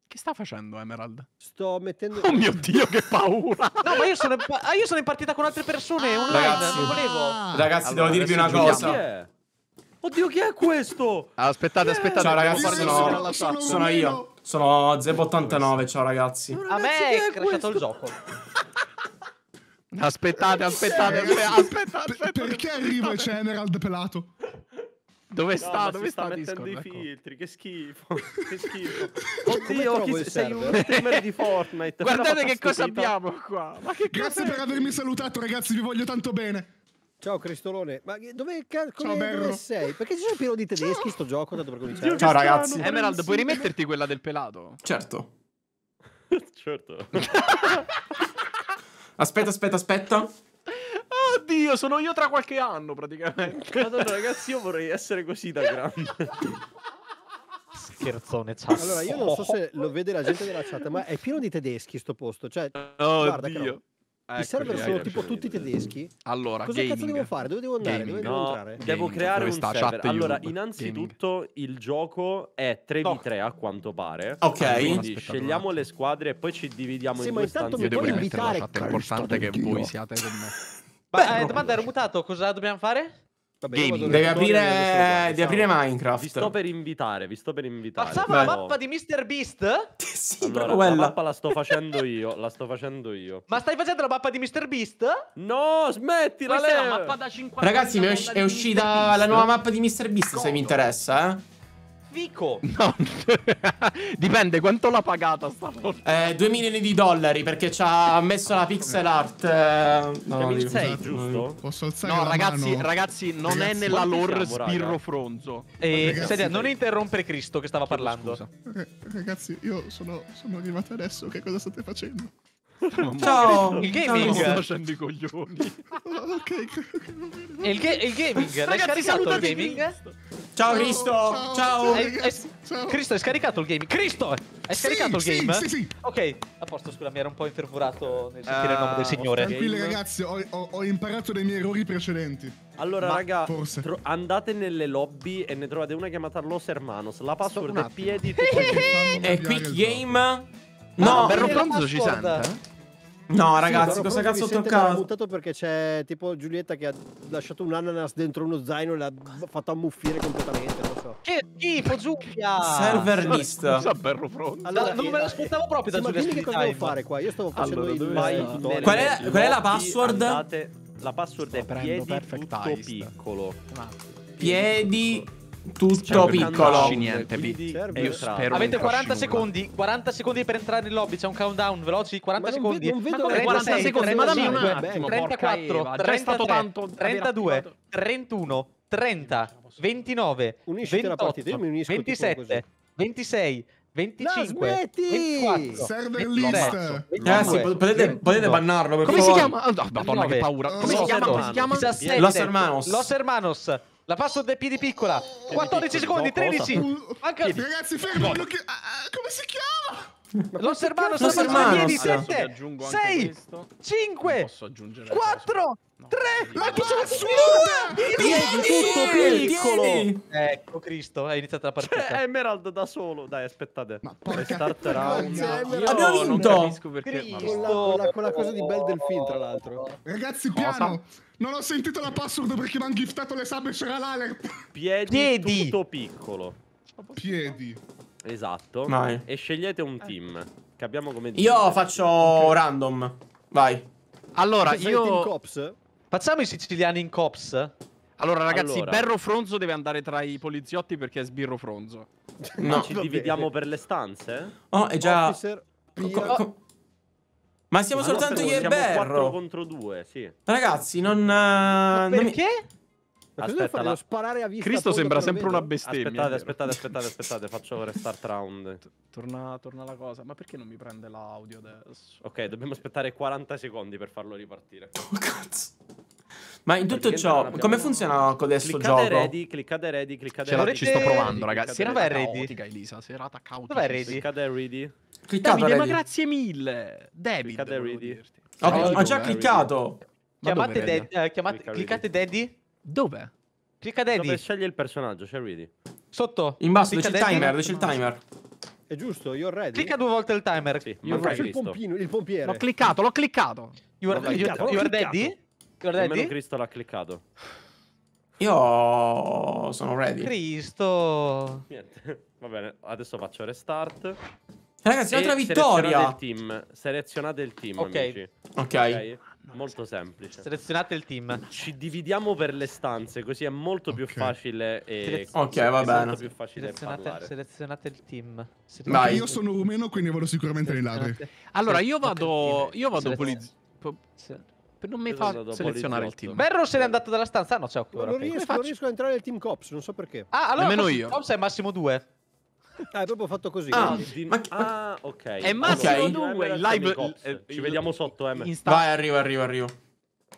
Che sta facendo Emerald? Sto mettendo. Oh mio dio, che paura! no, ma io sono, in, ah, io sono in partita con altre persone. Ah, online, ragazzi, non volevo. Ah. Ragazzi, allora, devo dirvi una cosa. Oddio, chi è questo? Aspettate, aspettate. Ciao ragazzi, sono, sono, sono, sono io. Sono Zeb89, ciao ragazzi. A me è, è crashato il gioco. aspettate, aspettate, aspettate, aspettate. Per, perché arriva c'è Emerald pelato? Dove sta? No, dove sta, sta mettendo Discord, i ecco. filtri, che schifo, che schifo. Oddio, chi sei un streamer di Fortnite. Guardate che cosa abbiamo qua. Che Grazie per avermi salutato ragazzi, vi voglio tanto bene. Ciao Cristolone, ma dove, car- Ciao, dove sei? Perché ci sono pieno di tedeschi Ciao. sto gioco tanto per cominciare? Ciao ragazzi. Emerald, Bravissimo. puoi rimetterti quella del pelato? Certo. certo. aspetta, aspetta, aspetta. Oddio, sono io tra qualche anno praticamente. Madonna ragazzi, io vorrei essere così da grande. scherzone. Ciao. Allora, io non so se lo vede la gente della chat, ma è pieno di tedeschi sto posto. Cioè, oh, guarda, Dio. Eccoci, I ecco, server sono tipo tutti tedeschi. Allora, cosa gaming. cazzo devo fare? Dove devo andare? Dove devo no, Devo creare Dove un server. Allora, YouTube. innanzitutto gaming. il gioco è 3v3 a quanto pare. Ok. Quindi scegliamo le squadre e poi ci dividiamo sì, in due stanze. Sì, ma intanto mi puoi È importante che voi siate con me. Ma domanda, ero mutato, cosa dobbiamo fare? Vabbè, eh, devi, aprire, devi esatto. aprire, Minecraft. Vi sto per invitare, vi sto per invitare. Passava Beh. la mappa di Mr. Beast? sì, allora, proprio quella. La mappa la sto facendo io, la sto facendo io. Ma stai facendo la mappa di Mr. Beast? No, smettila, Questa è la mappa da 50 Ragazzi, è, usc è uscita la nuova mappa di Mr. Beast, Codo. se vi interessa, eh. Fico! No, dipende quanto l'ha pagata sta volta. Eh, 2 milioni di dollari perché ci ha messo la pixel art. Eh, no, 2006, cioè, dico, giusto? Posso alzare No, ragazzi, mano? ragazzi, non ragazzi, è nella lore siamo, Spirro raga. Fronzo. Eh, ragazzi, senti, non interrompere Cristo che stava parlando. Scusa. Eh, ragazzi, io sono, sono arrivato adesso, che cosa state facendo? Ciao, il gaming. Sto facendo i coglioni. ok, il, ga il gaming, l'hai scaricato il gaming? Ciao Cristo, ciao. Ciao. Hai, hai, ciao. Cristo, hai scaricato il gaming? Cristo, hai scaricato sì, il game? Sì, sì, sì. Ok, a posto, scusa, mi ero un po' infervorato nel sentire ah, il nome del ah, signore. Tranquilli ragazzi, ho, ho, ho, imparato dai miei errori precedenti. Allora, Ma raga, andate nelle lobby e ne trovate una chiamata Los Hermanos. La password è piedi. E quick game... No, Berro pronto ci sente? Eh? No, ragazzi, sì, cosa cazzo ho toccato? Ho buttato perché c'è tipo Giulietta che ha lasciato un ananas dentro uno zaino e l'ha fatto ammuffire completamente. Non so. Che schifo, Giulia! Servernista. Cosa Berro Fronte? Allora, non me l'aspettavo proprio da sì, Giulia. Ma dimmi che cosa devo fare qua. Io stavo facendo allora, il vai, Qual è, qual è la password? Andate, la password Sto è piedi tutto eyes. piccolo. Ah. Piedi tutto piccolo. Niente, vi, io spero Avete 40 secondi, 40 secondi per entrare in lobby, c'è un countdown veloci, 40 secondi. Non vedo 40 secondi, ma dammi un attimo. 34, 33, 32, 31, 30, 29, 28, 27, 26, 25 no, 24 serve il list ragazzi potete, potete bannarlo per come favore. si chiama oh, madonna 19, che paura come, come si, chiama, si chiama? 17, Los Hermanos Los Hermanos la passo dai piedi piccola. 14 secondi, 13. Manca... Ragazzi, fermo. Lo... Ah, ah, come si chiama? L'osso ermano sta facendo piedi 7 6 5 4 3 La passo 2 Piedi tutto piccolo Ecco Cristo è iniziata la partita C'è cioè, Emerald da solo Dai aspettate Restart round Abbiamo vinto Cristo Con la cosa di Bel Delfin tra l'altro Ragazzi piano non ho sentito la password perché mi hanno giftato le sub e c'era l'alert. Piedi, Piedi. tutto piccolo. Piedi. Esatto. Vai. E scegliete un team che abbiamo come team. Io faccio okay. random. Vai. Allora, io... Facciamo i siciliani in cops? Allora, ragazzi, allora. Berro Fronzo deve andare tra i poliziotti perché è Sbirro Fronzo. No. Ma ci dividiamo per le stanze? Oh, è già... Officer... Co ma siamo Ma soltanto io e Berro. 4 contro 2, sì. Ragazzi, non... Uh, Ma perché? Non mi... Aspetta, la... sparare a vista Cristo sembra sempre una bestemmia. Aspettate, aspettate, aspettate, aspettate, faccio restart round. torna, torna la cosa. Ma perché non mi prende l'audio adesso? Ok, dobbiamo aspettare 40 secondi per farlo ripartire. Oh, cazzo. Ma in tutto ciò, come funziona con adesso gioco? Cliccate Ready, cliccate ready, cliccate ready. Ci sto provando, ragazzi. Serata ready. Serata caotica, Elisa. Serata caotica. Dov'è ready? Cliccate ready. Cliccato, Davide, ma grazie mille. David, ho, ho, ho, già cliccato. Chiamate dove, Daddy, eh, chiamate, cliccate Daddy. Dove? Clicca Daddy. Dove sceglie il personaggio, c'è Ready. Sotto. In basso, c'è il timer, c'è il timer. È giusto, io ready. Clicca due volte il timer. Sì, io faccio il, pompino, il pompiere. L'ho cliccato, l'ho cliccato. You are, cliccato, you, are daddy? You are daddy? Cristo l'ha cliccato. Io sono ready. Cristo. Niente. Va bene, adesso faccio restart. Ragazzi, un'altra vittoria. Selezionate il team. Selezionate il team, Ok. amici. Ok. Molto semplice. Selezionate il team. Ci dividiamo per le stanze, così è molto più facile. E Ok, va bene. molto più facile Selezionate, selezionate il team. Selezionate- Vai. Io sono rumeno, quindi vado sicuramente nei ladri. Allora, io vado. Io vado polizia. Non mi Io fa selezionare il team. Berro se n'è andato dalla stanza? No, c'è ancora. Non riesco, non riesco a entrare nel team cops, non so perché. Ah, allora Nemmeno io. Cops è massimo due. Ah, è proprio fatto così. Ah, di... ma... ah ok. E eh, Massimo allora, dunque, live... Eh, ci vediamo sotto, eh, M. Vai, arrivo, arrivo, arrivo.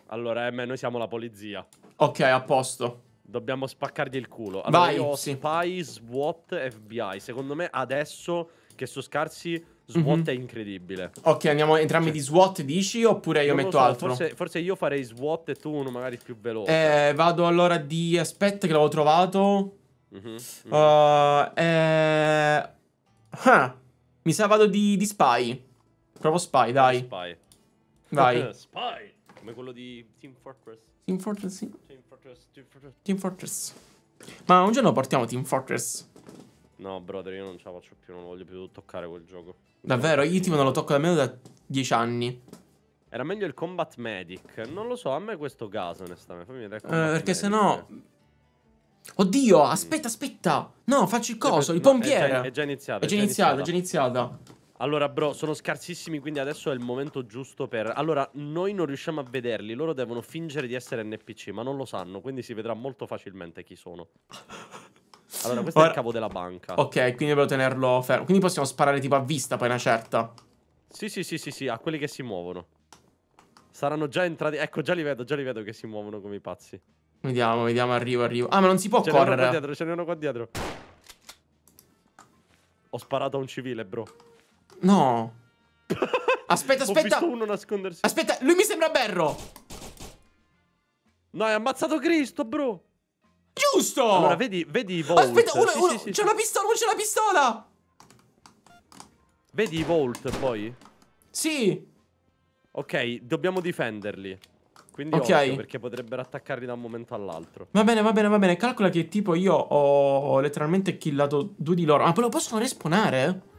Allora, M, noi siamo la polizia. Ok, a posto. Dobbiamo spaccargli il culo. Allora, Vai, io sì. Spy, SWAT, FBI. Secondo me adesso che sono scarsi... Mhm. SWAT mm -hmm. è incredibile. Ok, andiamo entrambi cioè. di SWAT, dici? Oppure io metto so, altro? Forse, forse, io farei SWAT e tu uno magari più veloce. Eh, vado allora di... Aspetta che l'avevo trovato. Mm-hmm. Uh, eh... huh. Mi sa vado di, di, Spy. Provo Spy, dai. Spy. Vai. Eh, spy. Come quello di Team Fortress. Team Fortress, sì. Team Fortress, Team Fortress. Team Fortress. Ma un giorno portiamo Team Fortress. No, brother, io non ce la faccio più, non voglio più toccare quel gioco. Davvero? Io tipo non lo tocco nemmeno da dieci anni. Era meglio il Combat Medic. Non lo so, a me questo caso, onestamente. Fammi vedere. Uh, perché se no, Oddio, aspetta, aspetta. No, faccio il coso, il pompiere. È già, iniziata. È già iniziata, è già iniziata. Allora, bro, sono scarsissimi, quindi adesso è il momento giusto per... Allora, noi non riusciamo a vederli, loro devono fingere di essere NPC, ma non lo sanno, quindi si vedrà molto facilmente chi sono. Allora, questo Ora... è il cavo della banca. Ok, quindi dobbiamo tenerlo fermo. Quindi possiamo sparare tipo a vista, poi una certa. Sì, sì, sì, sì, sì, a quelli che si muovono. Saranno già entrati... Ecco, già li vedo, già li vedo che si muovono come i pazzi. Vediamo, vediamo, arrivo, arrivo. Ah, ma non si può ce correre. Qua dietro, ce n'è uno qua dietro. Ho sparato a un civile, bro. No. Aspetta, aspetta. Ho uno nascondersi. Aspetta, lui mi sembra Berro. No, hai ammazzato Cristo, bro. Giusto. Allora, vedi, vedi i Volt. Aspetta, uno, sì, uno. Sì, sì, c'è una pistola, c'è una pistola. Vedi i Volt, poi? Sì. Ok, dobbiamo difenderli. Quindi okay. occhio perché potrebbero attaccarli da un momento all'altro. Va bene, va bene, va bene. Calcola che tipo io ho, letteralmente killato due di loro. Ma ah, lo possono respawnare?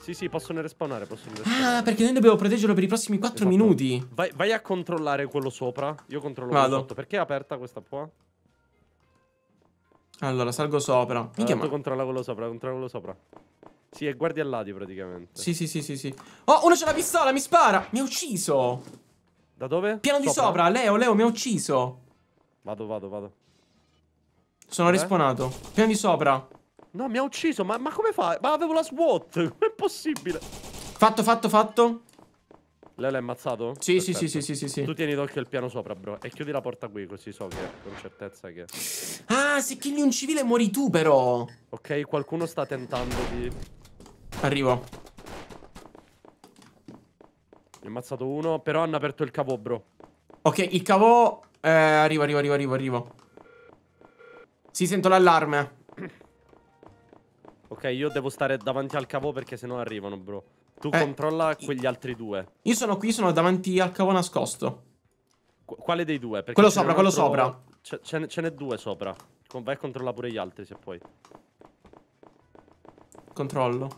Sì, sì, possono respawnare, possono ah, respawnare. Ah, perché noi dobbiamo proteggerlo per i prossimi 4 esatto. minuti. Vai, vai, a controllare quello sopra. Io controllo quello sotto. Perché è aperta questa qua? Allora, salgo sopra. Mi allora, ah, chiama. controlla quello sopra, controlla quello sopra. Sì, e guardi al lati praticamente. Sì, sì, sì, sì, sì. Oh, uno c'ha la pistola, mi spara. Mi ha ucciso. Da dove? Piano sopra. di sopra, Leo, Leo mi ha ucciso. Vado, vado, vado. Sono eh? respawnato. Piano di sopra. No, mi ha ucciso, ma, ma come fa? Ma avevo la SWAT, com'è possibile? Fatto, fatto, fatto. Leo l'ha ammazzato? Sì, Perfetto. sì, sì, sì, sì, sì. Tu tieni d'occhio il piano sopra, bro. E chiudi la porta qui, così so che con certezza che... Ah, se killi un civile muori tu, però. Ok, qualcuno sta tentando di... Arrivo. Mi ho ammazzato uno, però hanno aperto il cavo, bro. Ok, il cavo... Eh, arrivo, arrivo, arrivo, arrivo, arrivo. Sì, sento l'allarme. Ok, io devo stare davanti al cavo perché sennò arrivano, bro. Tu eh, controlla quegli altri due. Io sono qui, sono davanti al cavo nascosto. Qu quale dei due? Perché quello sopra, quello altro... sopra. Ce n'è due sopra. Vai a controllare pure gli altri se puoi. Controllo.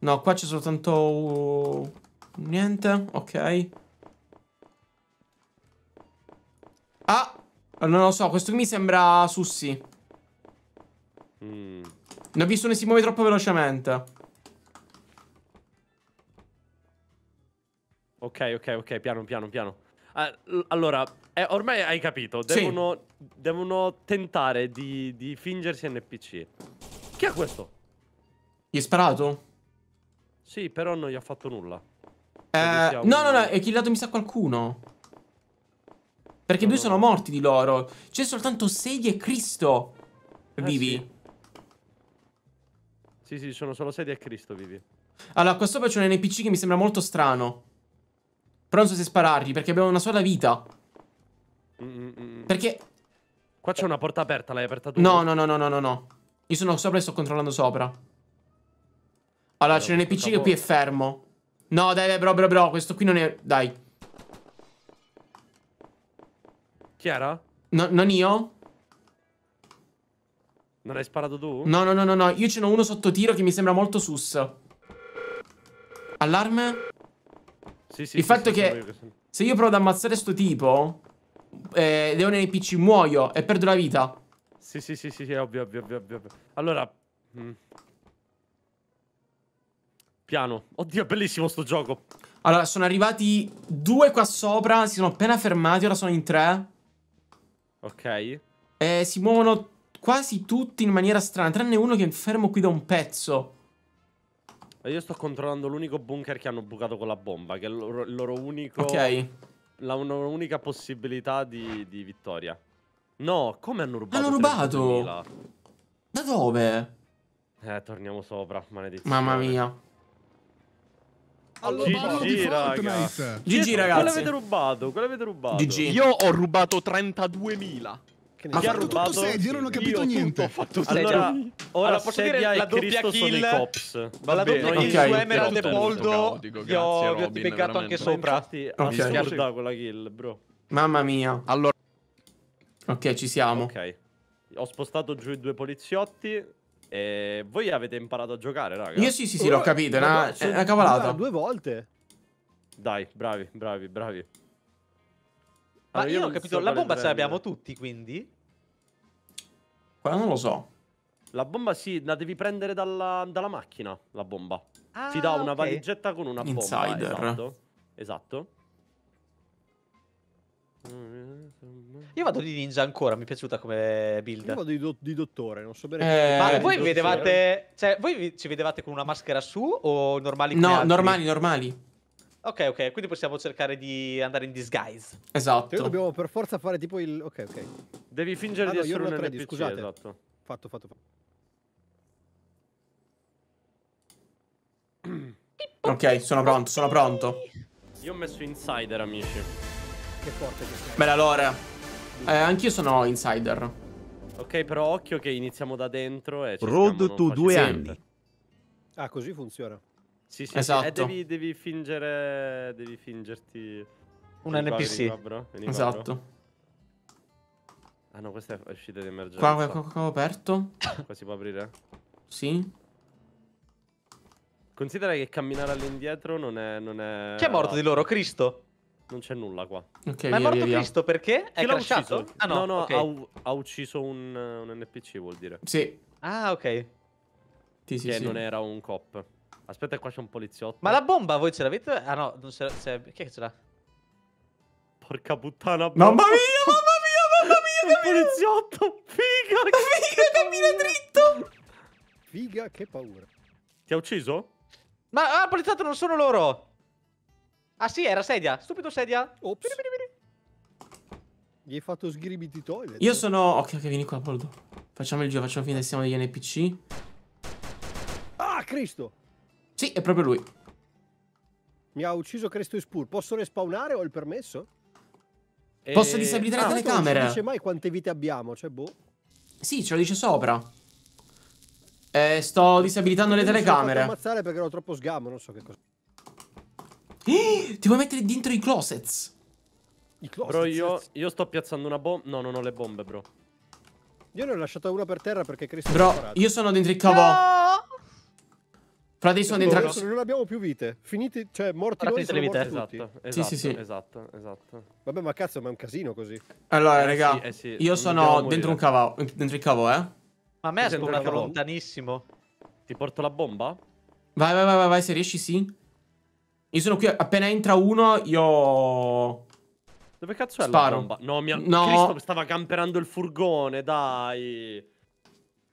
No, qua c'è soltanto... Niente, ok. Ah, non lo so, questo mi sembra Sussi. Mm. Ne ho visto che si muove troppo velocemente. Ok, ok, ok, piano, piano, piano. Uh, allora, eh, ormai hai capito, devono, sì. devono tentare di, di, fingersi NPC. Chi è questo? Gli è sparato? Sì, però non gli ha fatto nulla. Cioè, eh, no, no, no, è killato mi sa qualcuno. Perché no, due no. sono morti di loro. C'è soltanto Sadie e Cristo eh, vivi. Sì. sì, sì, sono solo Sadie e Cristo vivi. Allora, qua sopra c'è un NPC che mi sembra molto strano. Però non so se sparargli, perché abbiamo una sola vita. Mm, mm, mm. mm. Perché... Qua c'è una porta aperta, l'hai aperta tu? No, no, no, no, no, no. Io sono sopra e sto controllando sopra. Allora, allora eh, c'è un NPC che qui è fermo. No, dai, dai, bro, bro, bro. Questo qui non è... Dai. Chiara? No, non io? Non hai sparato tu? No, no, no, no, no. Io ce n'ho uno sotto tiro che mi sembra molto sus. Allarme? Sì, sì. Il sì, fatto sì, che... Io che sono... Se io provo ad ammazzare sto tipo... Eh, Leone NPC muoio e perdo la vita. Sì, sì, sì, sì, sì, ovvio, ovvio, ovvio, ovvio. Allora... Mh. Mm. Piano. Oddio, bellissimo sto gioco. Allora, sono arrivati due qua sopra, si sono appena fermati, ora sono in tre. Ok. E si muovono quasi tutti in maniera strana, tranne uno che è fermo qui da un pezzo. io sto controllando l'unico bunker che hanno bucato con la bomba, che è il loro, il loro unico... Ok. La loro unica possibilità di, di vittoria. No, come hanno rubato? Hanno rubato! 3000? Da dove? Eh, torniamo sopra, maledizione. Mamma mia. Allora, GG, ragazzi. Quello avete rubato, quello avete rubato. GG. Io ho rubato 32.000. Che ha fatto rubato? tutto sedia, non ho capito io niente. Ho fatto allora, sedia. ora allora, posso dire la doppia Cristo kill. Sono i cops. Va la doppia okay. kill su Emerald e Poldo. Vi ho beccato anche sopra. Infatti, okay. assurda quella kill, bro. Mamma mia. Allora. Ok, ci siamo. Ok. Ho spostato giù i due poliziotti. E eh, voi avete imparato a giocare, raga? Io sì, sì, sì, l'ho capito. una, è una cavolata. Due volte. Dai, bravi, bravi, bravi. Ma allora, io, io non ho capito. So la bomba ce l'abbiamo tutti, quindi? Qua non lo so. La bomba sì, la devi prendere dalla, dalla macchina, la bomba. Ah, Ti dà una okay. valigetta con una bomba. Insider. Esatto. esatto. Io vado di ninja ancora, mi è piaciuta come build. Io vado di, do di dottore, non so bene. Eh, ma voi vedevate. Cioè, voi ci vedevate con una maschera su o normali? No, altri? normali, normali. Ok, ok, quindi possiamo cercare di andare in disguise. Esatto. Io cioè, dobbiamo per forza fare tipo il. Ok, ok. Devi fingere ah, di no, essere un NPC, scusate. Esatto. Fatto, fatto, fatto. ok, sono pronto, sono pronto. Io ho messo insider, amici. Che forte che sei. Bella lore. Eh, anch'io sono insider. Ok, però occhio che iniziamo da dentro e Road to due anni. Ah, così funziona. Sì, sì, esatto. Sì. Eh, devi, devi, fingere... Devi fingerti... Un NPC. Qua, vieni qua, vieni qua, esatto. Ah no, questa è uscita di emergenza. Qua, qua, qua, qua ho aperto. Qua si può aprire? Sì. Considera che camminare all'indietro non è, non è... Chi è morto di loro? Cristo? Non c'è nulla qua. Ok, Ma via, è morto via, via. Cristo perché? È crashato? Ah no, no, no okay. ha, u- ha, ucciso un, un, NPC vuol dire. Sì. Ah, ok. Sì, sì, che sì. non era un cop. Aspetta, qua c'è un poliziotto. Ma la bomba voi ce l'avete? Ah no, non ce l'ha. Cioè, chi è che ce l'ha? Porca puttana. Bomba. Mamma mia, mamma mia, mamma mia. che poliziotto. Figa. Figa, cammina dritto. Figa, che paura. Ti ha ucciso? Ma ah, poliziotto non sono loro. Ah sì, era sedia. Stupido sedia. Ops. Biri, biri, Gli hai fatto sgribiti toilet. Io sono... Ok, ok, vieni qua, Poldo. Facciamo il giro, facciamo finta che siamo degli NPC. Ah, Cristo! Sì, è proprio lui. Mi ha ucciso Cristo e Spur. Posso respawnare? Ho il permesso? E... Posso eh, disabilitare ah, le telecamere? Non dice mai quante vite abbiamo, cioè boh. Sì, ce lo dice sopra. Eh, sto disabilitando le telecamere. Non ammazzare perché ero troppo sgammo, non so che cosa. Eh, ti vuoi mettere dentro i closets? I closets? Bro, io, io sto piazzando una bomba. No, non ho le bombe, bro. Io ne ho lasciata una per terra perché Cristo. Bro, io sono dentro il cavo. No! Frate, sono dentro il cavo. Non abbiamo più vite. Finiti, cioè, morti Frate, noi sono vite. morti esatto, esatto, sì, sì, esatto, sì. esatto, esatto. Vabbè, ma cazzo, ma è un casino così. Allora, eh, raga, eh, sì, eh io sono dentro, un cavo, dentro il cavo, eh. Ma a me è spaventato lontanissimo. Ti porto la bomba? Vai, vai, vai, vai, vai, se riesci, sì. Io sono qui, appena entra uno, io... Dove cazzo è Sparo. la bomba? No, mi ha... No. Cristo stava camperando il furgone, dai!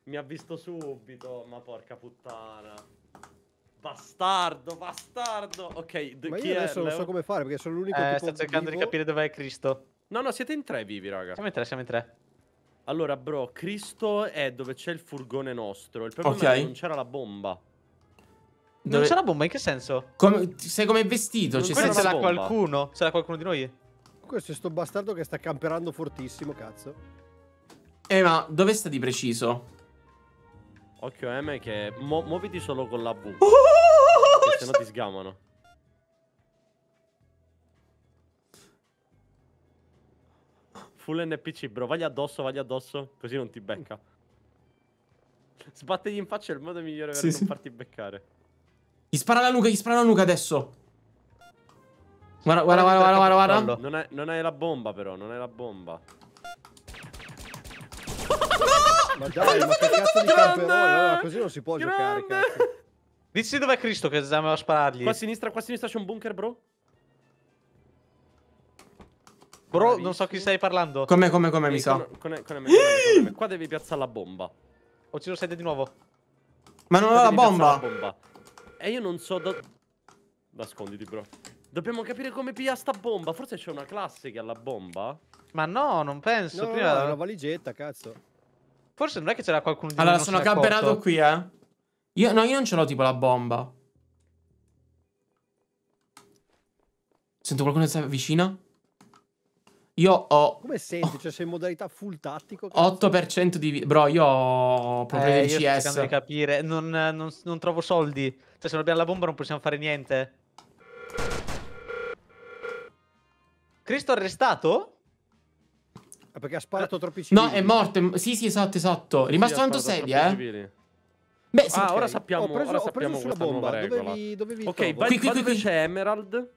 Mi ha visto subito, ma porca puttana. Bastardo, bastardo! Ok, ma chi io adesso non so come fare, perché sono l'unico eh, sto cercando vivo. di capire dov'è Cristo. No, no, siete in tre vivi, raga. Siamo in tre, siamo in tre. Allora, bro, Cristo è dove c'è il furgone nostro. Il problema okay. è che non c'era la bomba. Dove... Non c'è la bomba, in che senso? Come... Sei come vestito? Cioè, Questa se l'ha qualcuno? Se l'ha qualcuno di noi? Questo è sto bastardo che sta camperando fortissimo, cazzo. Eh, ma dove sta di preciso? Occhio eh, M che mu muoviti solo con la V. Oh, se no ti sgamano. Full NPC, bro. Vagli addosso, vagli addosso. Così non ti becca. Sbattegli in faccia è il modo migliore per sì, non sì. farti beccare. Gli spara la nuca, gli spara la nuca adesso. Guarda, guarda, guarda, guarda, guarda. Non, è, non hai la bomba però, non hai la bomba. No! Ma dai, ma che cazzo di camperone? No, così non si può grande. giocare, cazzo. Dici dov'è Cristo che stiamo a sparargli. Qua a sinistra, qua a sinistra c'è un bunker, bro. Bro, non so chi stai parlando. Come, come, come, mi sa. Qua devi piazzare la bomba. O ci lo sente di nuovo. Ma non ho la bomba. E io non so da... Nasconditi, bro. Dobbiamo capire come piglia sta bomba. Forse c'è una classe che ha la bomba? Ma no, non penso. No, Prima... no, una valigetta, cazzo. Forse non è che c'era qualcuno di Allora, sono camperato qui, eh. Io, no, io non ce l'ho tipo la bomba. Sento qualcuno che sta vicina. Io ho. Come senti? Cioè, sei in modalità full tattico. 8% di Bro, io ho problemi eh, di io CS. Sto di capire. Non, non, non, trovo soldi. Cioè, se non abbiamo la bomba, non possiamo fare niente. Cristo arrestato? Ah, perché ha sparato eh, troppi civili. No, è morto. Sì, sì, esatto, esatto. È rimasto tanto sedia, eh. Civili. Beh, sì, ah, okay. ora sappiamo, ho preso, ora sappiamo ho preso sulla bomba. Dovevi, dovevi ok, vai, qui, qui, qui, qui. c'è Emerald.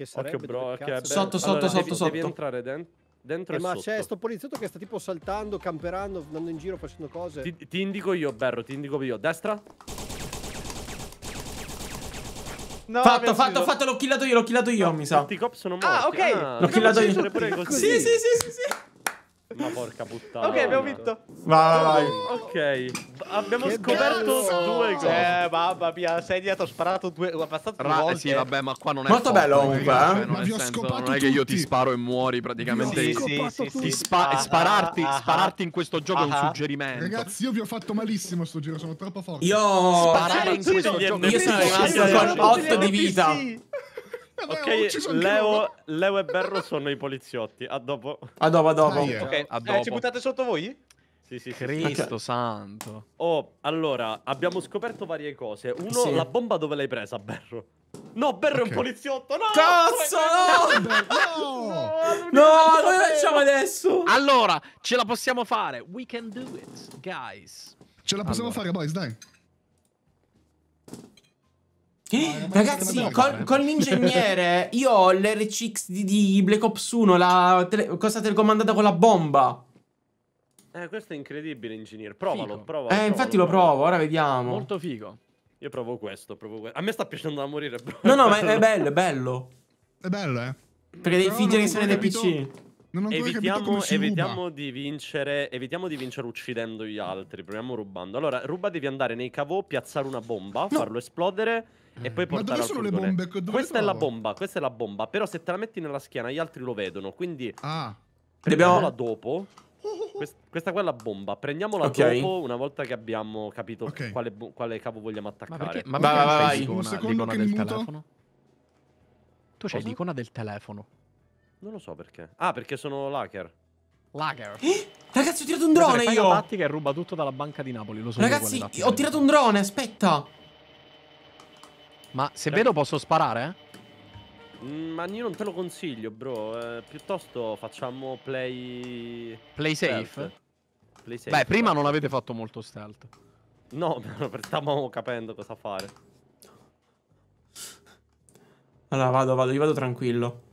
Che sarebbe bro, che è sotto, sotto, allora, sotto, devi, sotto. Devi entrare dentro. Dentro eh, ma c'è sto poliziotto che sta tipo saltando, camperando, andando in giro, facendo cose. Ti, ti indico io, Berro, ti indico io. Destra. No, fatto, fatto, fatto, l'ho killato io, l'ho killato io, no, mi sa. So. I cop sono ah, morti. Ah, ok. Ah, l'ho killato io. Sì, sì, sì, sì, sì. Ma porca puttana. Ok, abbiamo vinto. Vai, vai, vai. Ok. Abbiamo che scoperto bello. due cioè, cose. Eh, mamma mia, sei dietro, ho sparato due. Ho passato due eh volte. Sì, vabbè, ma qua non è. Molto forte, bello cioè, comunque. Eh? Non, senso, non è che io ti sparo e muori praticamente. Sì, sì, sì, sì, spa ah, ah spararti, ah, ah, spararti in questo gioco è un ah, suggerimento. Ragazzi, io vi ho fatto malissimo sto giro, sono troppo forte. Io. Sparare in questo gioco. Io sono rimasto con 8 di vita. Ok, Leo, Leo, e Berro sono i poliziotti. A dopo. A dopo, a dopo. Ah, yeah. okay. a dopo. Eh, ci buttate sotto voi? Sì, sì, sì. Cristo okay. santo. Oh, allora, abbiamo scoperto varie cose. Uno, sì. la bomba dove l'hai presa, Berro? No, Berro okay. è un poliziotto, no! Cazzo, no! No, no, no come facciamo adesso? Allora, ce la possiamo fare. We can do it, guys. Ce la possiamo allora. fare, boys, dai. Eh, Ragazzi, col, con l'ingegnere io ho l'RCX di, di Black Ops 1, la tele, cosa telecomandata con la bomba. Eh, questo è incredibile, ingegnere. Provalo, provalo. Eh, provalo, infatti lo provo, ora vediamo. Molto figo. Io provo questo, provo questo. A me sta piacendo da morire, bro. No, no, ma è, bello, è bello. È bello, eh. Perché devi Però fingere che siano dei PC. Evitiamo, evitiamo, di vincere, evitiamo, di vincere, uccidendo gli altri. Proviamo rubando. Allora, ruba devi andare nei cavò, piazzare una bomba, no. farlo esplodere e poi portare Ma dove sono le bombe? Dove questa sono? è la bomba, questa è la bomba. Però se te la metti nella schiena, gli altri lo vedono. Quindi ah. prendiamola dopo. questa qua è la bomba. Prendiamola okay. dopo una volta che abbiamo capito okay. quale, quale, capo vogliamo attaccare. Ma perché? Ma vai, vai, vai. L'icona, un secondo del telefono. Tu c'hai l'icona del telefono. Non lo so perché. Ah, perché sono l'hacker. Lager. Eh? Ragazzi, ho tirato un drone io. È tattica ruba tutto dalla banca di Napoli, lo so. Ragazzi, ho tirato un drone, aspetta. Ma se cioè, vedo posso sparare? Eh? Mm, ma io non te lo consiglio, bro. Eh, piuttosto facciamo play... Play safe? Play safe. Beh, prima non avete fatto molto stealth. No, stavamo capendo cosa fare. Allora, vado, vado, io vado tranquillo.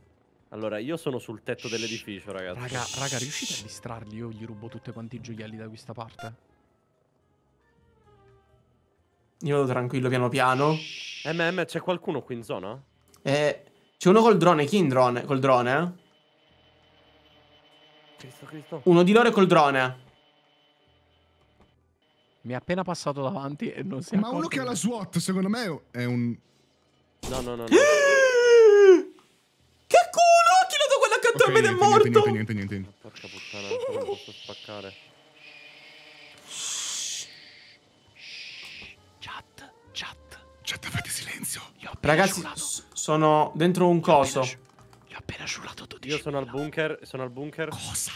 Allora, io sono sul tetto dell'edificio, ragazzi. Raga, raga, riuscite a distrarli? Io gli rubo tutti quanti i gioielli da questa parte. Io vado tranquillo piano piano. MM, c'è qualcuno qui in zona? Eh, c'è uno col drone, chi in drone? Col drone? Cristo, Cristo. Uno di loro è col drone. Mi è appena passato davanti e non si è Ma uno che ha la SWAT, secondo me, è un... No, no, no, no. che culo! Chi l'ha dato quella accanto a me è morto? Niente, niente, niente, niente. Porca puttana, non posso spaccare. Chat, certo, fate silenzio. Ragazzi, sono dentro un coso. Gli ho appena sciulato 12. Io sono al bunker, sono al bunker. Cosa?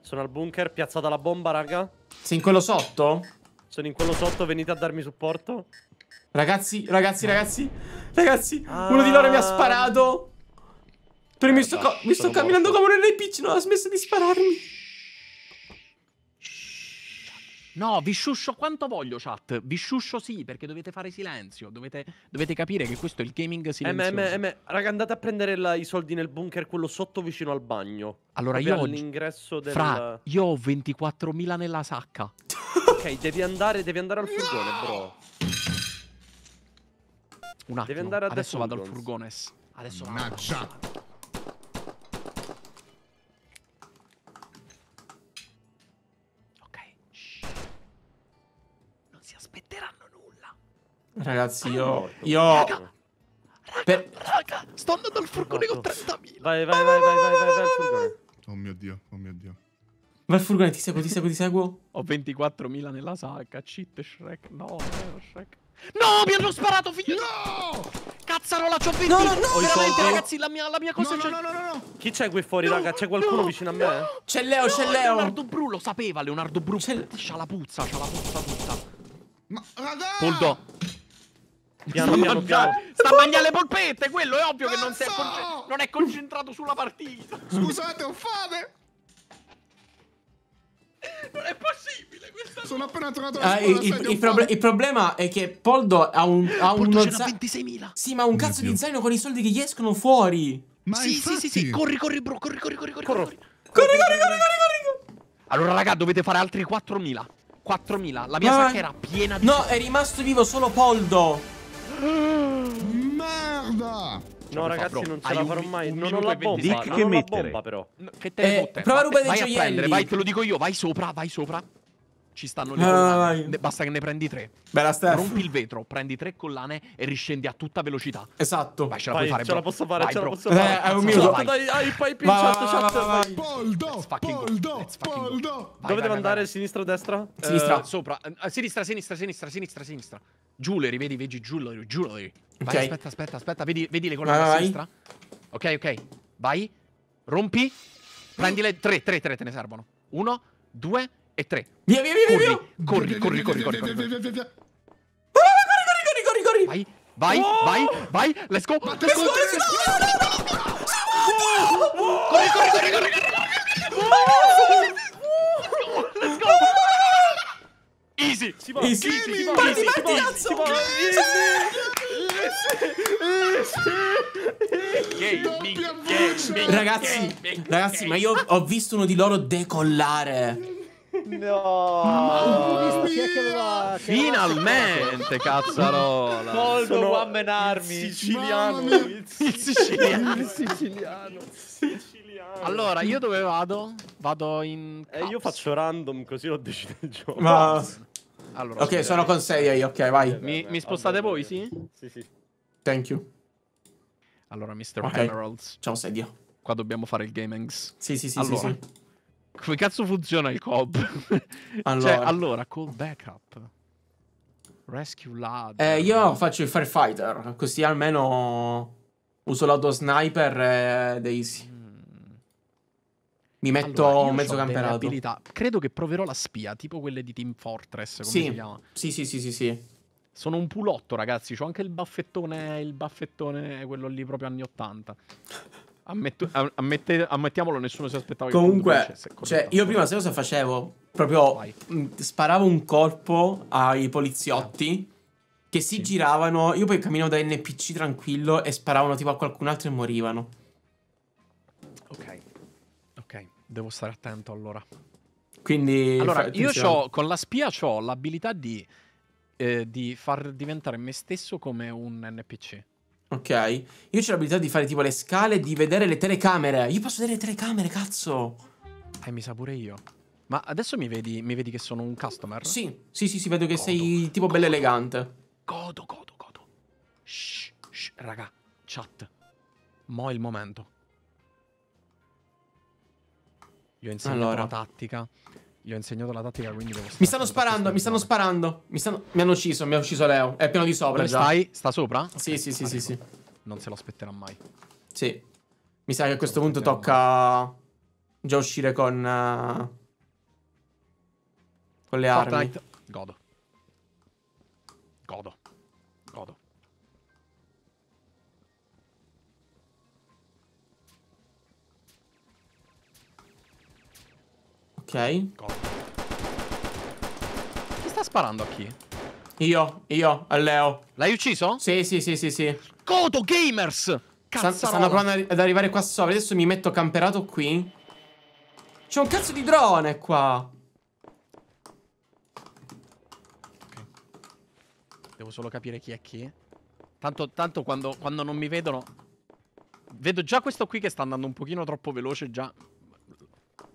Sono al bunker, piazzata la bomba, raga. Sei in quello sotto? Sono in quello sotto, venite a darmi supporto. Ragazzi, ragazzi, ragazzi. Ah. Ragazzi, ah. uno di loro mi ha sparato. Però mi eh, sto, mi sto camminando morto. come un NPC, non ha smesso di spararmi. No, vi sciuscio quanto voglio, chat. Vi sciuscio sì, perché dovete fare silenzio. Dovete, dovete capire che questo è il gaming eh, eh, silenzioso. M, M, M. Raga, andate a prendere la, i soldi nel bunker, quello sotto vicino al bagno. Allora, io ho... del... Fra, io ho 24.000 nella sacca. ok, devi andare, devi andare al furgone, no! bro. Un attimo, devi andare adesso vado al furgone. Adesso vado. Adesso vado. Ragazzi, io... io... Raga, per... raga, sto andando al furgone con 30.000. Vai, vai, vai, vai, vai, vai, vai al furgone. Oh mio Dio, oh mio Dio. Vai al furgone, ti seguo, ti seguo, ti seguo. Ho 24.000 nella sacca, cheat Shrek. No, no, Shrek. No, mi hanno sparato, figlio! No! Cazzarola, ho 20! No, no, no! Veramente, ragazzi, la mia, la mia cosa no, no, no, no, no, Chi c'è qui fuori, no, raga? C'è qualcuno vicino a me? C'è Leo, c'è Leo! Leonardo Bru, lo sapeva, Leonardo Bru. C'ha la puzza, c'ha la puzza, tutta. Ma, raga! Poldo! Piano, piano, piano. Sta a mangiare le polpette, quello è ovvio Cazzo! che non, si è non è concentrato sulla partita. Scusate, ho fame. Non è possibile questa Sono appena tornato alla ah, scuola, il, il, il, proble il, problema è che Poldo ha un... Ha uno 26.000 Sì, ma un cazzo di zaino con i soldi che gli escono fuori Ma sì, infatti... sì, sì, sì, corri, corri, bro, corri, corri, corri Corro. Corri, corri, corri, corri, corri, corri Allora, raga, dovete fare altri 4.000 4.000, la mia ma... sacca era piena di... No, è rimasto vivo solo Poldo Merda! No, cioè, ragazzi, non ce la farò mai. Non ho la bomba. Dick, che mettere? Bomba, però. Eh, che te ne Prova a rubare dei gioielli. Vai a prendere, vai, te lo dico io. Vai sopra, vai sopra. Ci stanno le collane. basta che ne prendi tre. Bella Steph. Rompi il vetro, prendi tre collane e riscendi a tutta velocità. Esatto. Vai, ce la puoi fare, Ce la posso fare, vai, ce bro. la posso fare. Eh, è un minuto. Dai, hai pipe in chat, chat. Vai. Poldo, poldo, poldo. Dove devo andare? Sinistra o destra? Eh, sinistra. Eh, sopra. Sinistra, sinistra, sinistra, sinistra, sinistra. Jewelry, vedi, vedi, jewelry, jewelry. Vai, aspetta, aspetta, aspetta. Vedi, vedi le collane a sinistra? Ok, ok. Vai. Rompi. Prendi le tre, tre, tre te ne servono. Uno, due, e tre. Via, via, via, via. Corri, corri, corri, corri, corri. Corri, corri, corri, corri, corri. Vai, vai, vai, vai. Let's go. Let's go, let's go. Corri, corri, corri, corri. Let's go. Easy. Si va. Easy. Parti, parti, cazzo. Ragazzi, ragazzi, ma io ho visto uno di loro decollare. No, no. Chi è che aveva, finalmente cazzarola. Cold Sono One Man Army. Il siciliano, il siciliano, il siciliano. Il siciliano. Allora, io dove vado? Vado in eh, io faccio random così ho deciso il gioco. Ma allora, ok, sono con 6 io, ok, vai. Mi, mi spostate vabbè, voi, sì? Sì, sì. Thank you. Allora, Mr. Okay. Emeralds. Ciao, sedia. Qua dobbiamo fare il gaming Sì, sì, sì, allora. sì. sì. Come cazzo funziona il cob? allora. cioè, allora, call backup. Rescue Lad. Eh, io faccio il Firefighter, così almeno uso l'auto sniper ed è Mi metto allora, mezzo camperato. Credo che proverò la spia, tipo quelle di Team Fortress, come sì. si chiama? Sì, sì, sì, sì, sì. Sono un pulotto, ragazzi. Ho anche il baffettone, il baffettone, quello lì proprio anni Ottanta. Ammetto, ammette, ammettiamolo, nessuno si aspettava Comunque, che Comunque, cioè, io prima sai cosa facevo? Proprio Vai. Mm, sparavo un colpo ai poliziotti che si sì. giravano. Io poi camminavo da NPC tranquillo e sparavano tipo a qualcun altro e morivano. Ok, ok, devo stare attento allora. Quindi, allora, io ho, con la spia ho l'abilità di, eh, di far diventare me stesso come un NPC. Ok? Io ho l'abilità di fare tipo le scale e di vedere le telecamere. Io posso vedere le telecamere, cazzo! Eh, mi sa pure io. Ma adesso mi vedi, mi vedi che sono un customer? Sì, sì, sì, sì vedo che godo, sei tipo bello elegante. Godo, godo, godo. Shh, shh, raga, chat. Mo è il momento. Io ho insegnato allora. la tattica. Gli ho insegnato la tattica, quindi devo Mi stanno sparando, mi stanno sparando. Mi, stanno... mi hanno ucciso, mi ha ucciso Leo. È pieno di sopra Dove già. stai? Sta sopra? Sì, eh, sì, sì, sì, sì. Non se lo aspetterà mai. Sì. Mi sa che a questo punto tocca mai. già uscire con uh... con le Fortnite. armi. Godo. Godo. Ok. Chi sta sparando a chi? Io, io, a Leo. L'hai ucciso? Sì, sì, sì, sì, sì. Coto Gamers! Cazzo! Stanno provando ad arrivare qua sopra. Adesso mi metto camperato qui. C'è un cazzo di drone qua. Ok. Devo solo capire chi è chi. Tanto, tanto quando, quando non mi vedono... Vedo già questo qui che sta andando un pochino troppo veloce, già...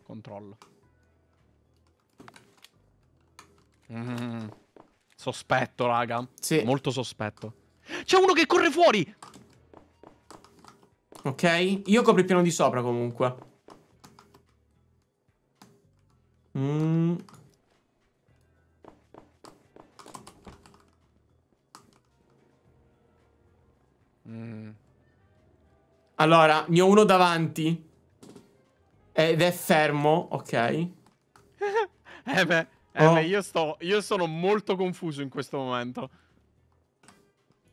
Controllo. Mm. Sospetto, raga. Sì. Molto sospetto. C'è uno che corre fuori! Ok, io copro il piano di sopra comunque. Mm. Mm. Allora, ne ho uno davanti. Ed è fermo, ok. eh beh. Eh, oh. beh, io, sto, io sono molto confuso in questo momento.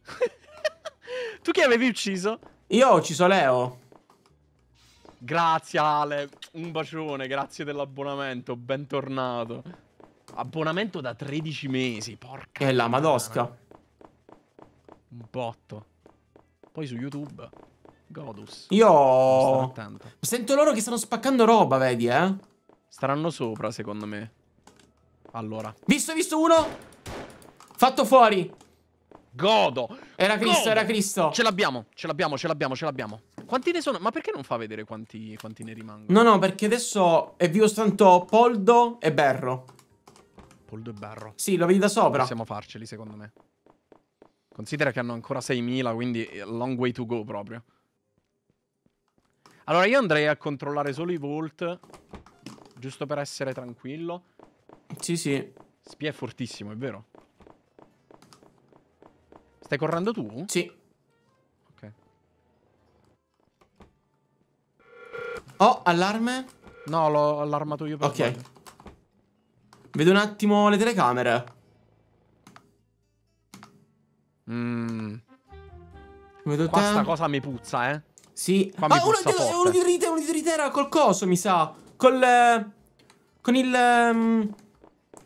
tu chi avevi ucciso? Io ho ucciso Leo. Grazie Ale, un bacione, grazie dell'abbonamento, bentornato. Abbonamento da 13 mesi, porca. È la madosca. Un botto. Poi su YouTube. Godus. Io... Sento loro che stanno spaccando roba, vedi, eh? Staranno sopra, secondo me. Allora. Visto, visto uno. Fatto fuori. Godo. Era Cristo, Godo. era Cristo. Ce l'abbiamo, ce l'abbiamo, ce l'abbiamo, ce l'abbiamo. Quanti ne sono? Ma perché non fa vedere quanti, quanti ne rimangono? No, no, perché adesso è vivo tanto Poldo e Berro. Poldo e Berro. Sì, lo vedi da sopra. Possiamo farceli, secondo me. Considera che hanno ancora 6.000, quindi long way to go proprio. Allora, io andrei a controllare solo i Volt. Giusto per essere tranquillo. Sì, sì. Spia è fortissimo, è vero. Stai correndo tu? Sì. Ok. Oh, allarme? No, l'ho allarmato io per Ok. Guarda. Vedo un attimo le telecamere. Mmm. Vedo Qua sta cosa mi puzza, eh. Sì. Qua ah, uno, di, uno di Ritera, uno di Ritera col coso, mi sa. Col... Eh, con il... Eh,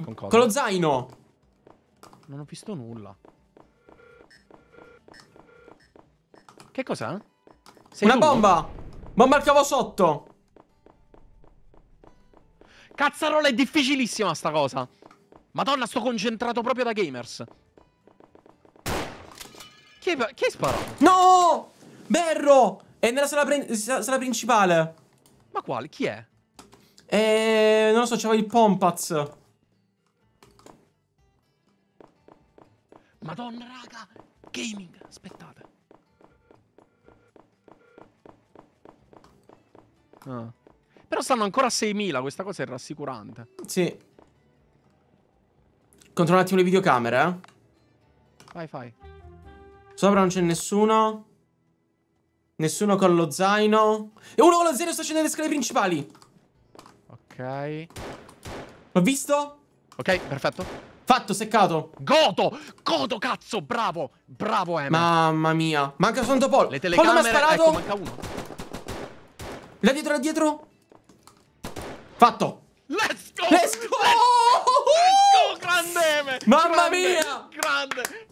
con cosa? Con lo zaino! Non ho visto nulla. Che cos'è? Una tu? bomba! Bomba al cavo sotto! Cazzarola è difficilissima sta cosa! Madonna, sto concentrato proprio da gamers. Chi è, chi è sparato? No! Berro! È nella sala, sala principale. Ma quale? Chi è? Eh, non lo so, c'aveva il Pompaz. Madonna raga, gaming, aspettate. Ah. Però stanno ancora a 6.000, questa cosa è rassicurante. Sì. Controlla un attimo le videocamere, eh. Vai, fai. Sopra non c'è nessuno. Nessuno con lo zaino. E uno con lo zaino sta scendendo le scale principali. Ok. L'ho visto? Ok, perfetto. Fatto, seccato. Goto! Goto, cazzo, bravo! Bravo, Emma. Mamma mia. Manca soltanto Paul. Le telecamere... Paul mi ha sparato. Ecco, manca uno. Là dietro, là dietro. Fatto. Let's go! Let's go! Let's go, grande Mamma grande, mia! Grande!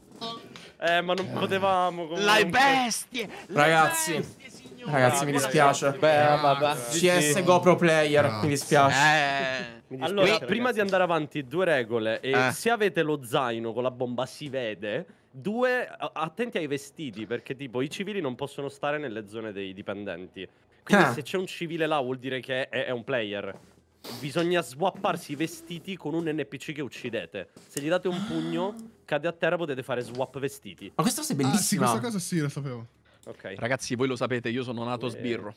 Eh, ma non potevamo comunque. Le bestie! Le Ragazzi. Bestie, Ragazzi, mi dispiace. Beh, vabbè. CS GoPro Pro Player, mi dispiace. Eh. Dispiace, allora, ragazzi. prima di andare avanti, due regole. Eh. Se avete lo zaino con la bomba si vede. Due, attenti ai vestiti, perché tipo i civili non possono stare nelle zone dei dipendenti. Quindi eh. se c'è un civile là vuol dire che è, è un player. Bisogna swapparsi i vestiti con un NPC che uccidete. Se gli date un pugno, cade a terra, potete fare swap vestiti. Ma questa cosa è bellissima. Ah, sì, questa cosa sì, la sapevo. Ok. Ragazzi, voi lo sapete, io sono nato eh. sbirro.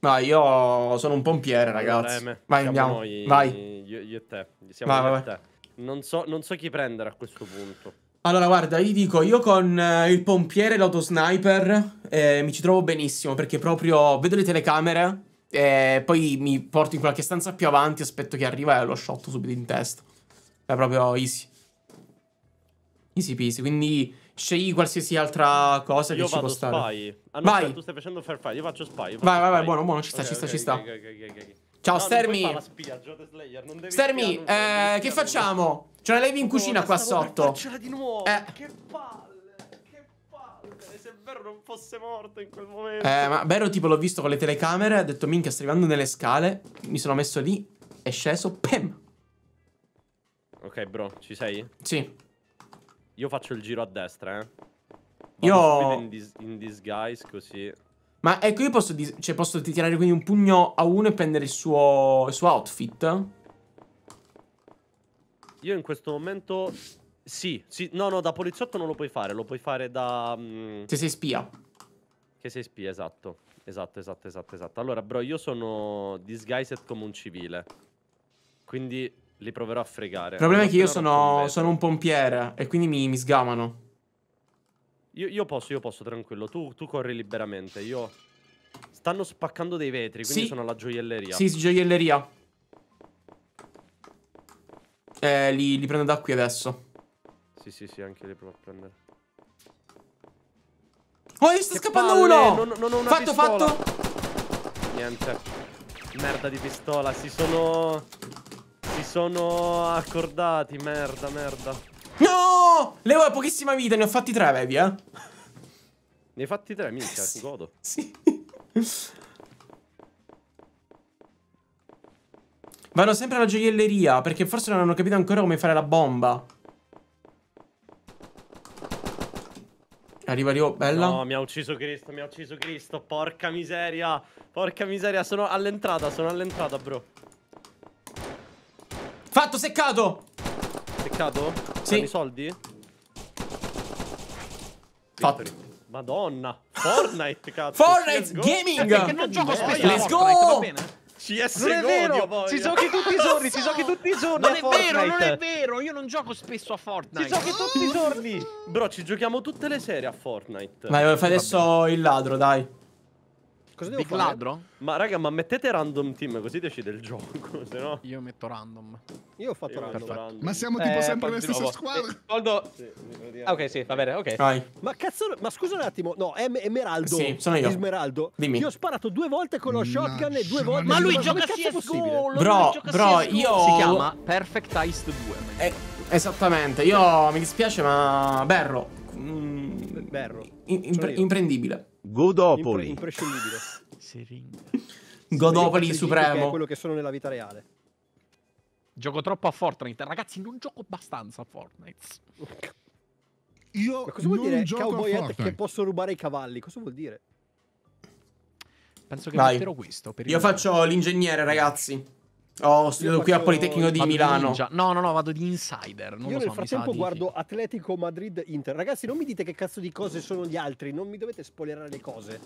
No, io sono un pompiere, ragazzi. Allora, vai, andiamo. Noi, vai. Io, io, e te. Siamo vai, vai, te. Non so, non so chi prendere a questo punto. Allora, guarda, io dico, io con eh, il pompiere e l'autosniper eh, mi ci trovo benissimo perché proprio vedo le telecamere e poi mi porto in qualche stanza più avanti, aspetto che arriva e lo shotto subito in testa. È cioè, proprio easy. Easy peasy, quindi Scegli qualsiasi altra cosa io che ci può stare. Io vado spy. Ah, no, vai. Cioè, tu stai facendo fair fight, io faccio spy. Io faccio vai, vai, vai, buono, buono, ci sta, okay, ci sta, okay, ci sta. Okay, Ciao, no, Stermi. Spia, Stermi, eh, spia, che facciamo? C'è una leve in cucina oh, qua sotto. C'era di nuovo. Eh. Che palle, che palle. Se Vero non fosse morto in quel momento. Eh, ma Vero tipo l'ho visto con le telecamere, ha detto minchia, sta arrivando nelle scale. Mi sono messo lì, è sceso, pem. Ok, bro, ci sei? Sì. Io faccio il giro a destra, eh. Vado io... In, dis in, disguise, così. Ma ecco, io posso, cioè, posso tirare quindi un pugno a uno e prendere il suo, il suo outfit? Io in questo momento... Sì, sì, no, no, da poliziotto non lo puoi fare, lo puoi fare da... Mm... Se sei spia. Che sei spia, esatto. Esatto, esatto, esatto, esatto. Allora, bro, io sono disguised come un civile. Quindi li proverò a fregare. Il problema è che io sono, sono, un pompiere e quindi mi, mi sgamano. Io, io, posso, io posso, tranquillo. Tu, tu, corri liberamente. Io. Stanno spaccando dei vetri, quindi sì. sono alla gioielleria. Sì, gioielleria. Eh, li, li prendo da qui adesso. Sì, sì, sì, anche li provo a prendere. Oh, gli sta scappando palle! uno! Non, non ho una fatto, pistola. fatto! Niente. Merda di pistola, si sono... Si sono accordati, merda, merda. No! Leo ha pochissima vita, ne ho fatti tre, vedi, eh? Ne hai fatti tre, minchia, sì, godo. Sì. Vanno sempre alla gioielleria, perché forse non hanno capito ancora come fare la bomba. Arriva Leo, bella. No, mi ha ucciso Cristo, mi ha ucciso Cristo. Porca miseria. Porca miseria, sono all'entrata, sono all'entrata, bro. Fatto seccato! Seccato? Sì. Dammi soldi? Fatto. Vittori. Madonna. Fortnite, cazzo. Fortnite Gaming! Perché eh, non gioco spesso. Let's go! Va CSGO, non è vero, ci eh. giochi tutti i giorni, ci giochi tutti i giorni Non è Fortnite. vero, non è vero, io non gioco spesso a Fortnite Ci giochi tutti i giorni Bro, ci giochiamo tutte le serie a Fortnite Dai, fai adesso il ladro, dai Cosa devo Big fare? ladro? Ma raga, ma mettete random team così decide il gioco, se no... Io metto random. Io ho fatto Io random. random. Ma siamo tipo eh, sempre nella stessa squadra. Eh, Aldo... Sì, ah, ok, sì, va bene, ok. Vai. Ma cazzo, ma scusa un attimo, no, è Emeraldo. Sì, sono io. Esmeraldo. Dimmi. Io ho sparato due volte con lo shotgun no, e due volte... Ma lui ma gioca CSGO! Bro, gioca bro, io... Si chiama Perfect Ice 2. Eh, esattamente, io mi dispiace ma... Berro, Mm, berro. Impre imprendibile. Godopoli. Impre imprescindibile. Seringa. Godopoli supremo. È quello che sono nella vita reale. Gioco troppo a Fortnite. Ragazzi, non gioco abbastanza a Fortnite. Io Ma cosa vuol dire cowboy che posso rubare i cavalli? Cosa vuol dire? Penso che metterò questo. io faccio l'ingegnere, ragazzi. Ho oh, studiato qui a Politecnico di Milano. Di no, no, no, vado di insider. Non Io nel so, frattempo guardo di... Atletico Madrid Inter. Ragazzi, non mi dite che cazzo di cose sono gli altri, non mi dovete spoilerare le cose.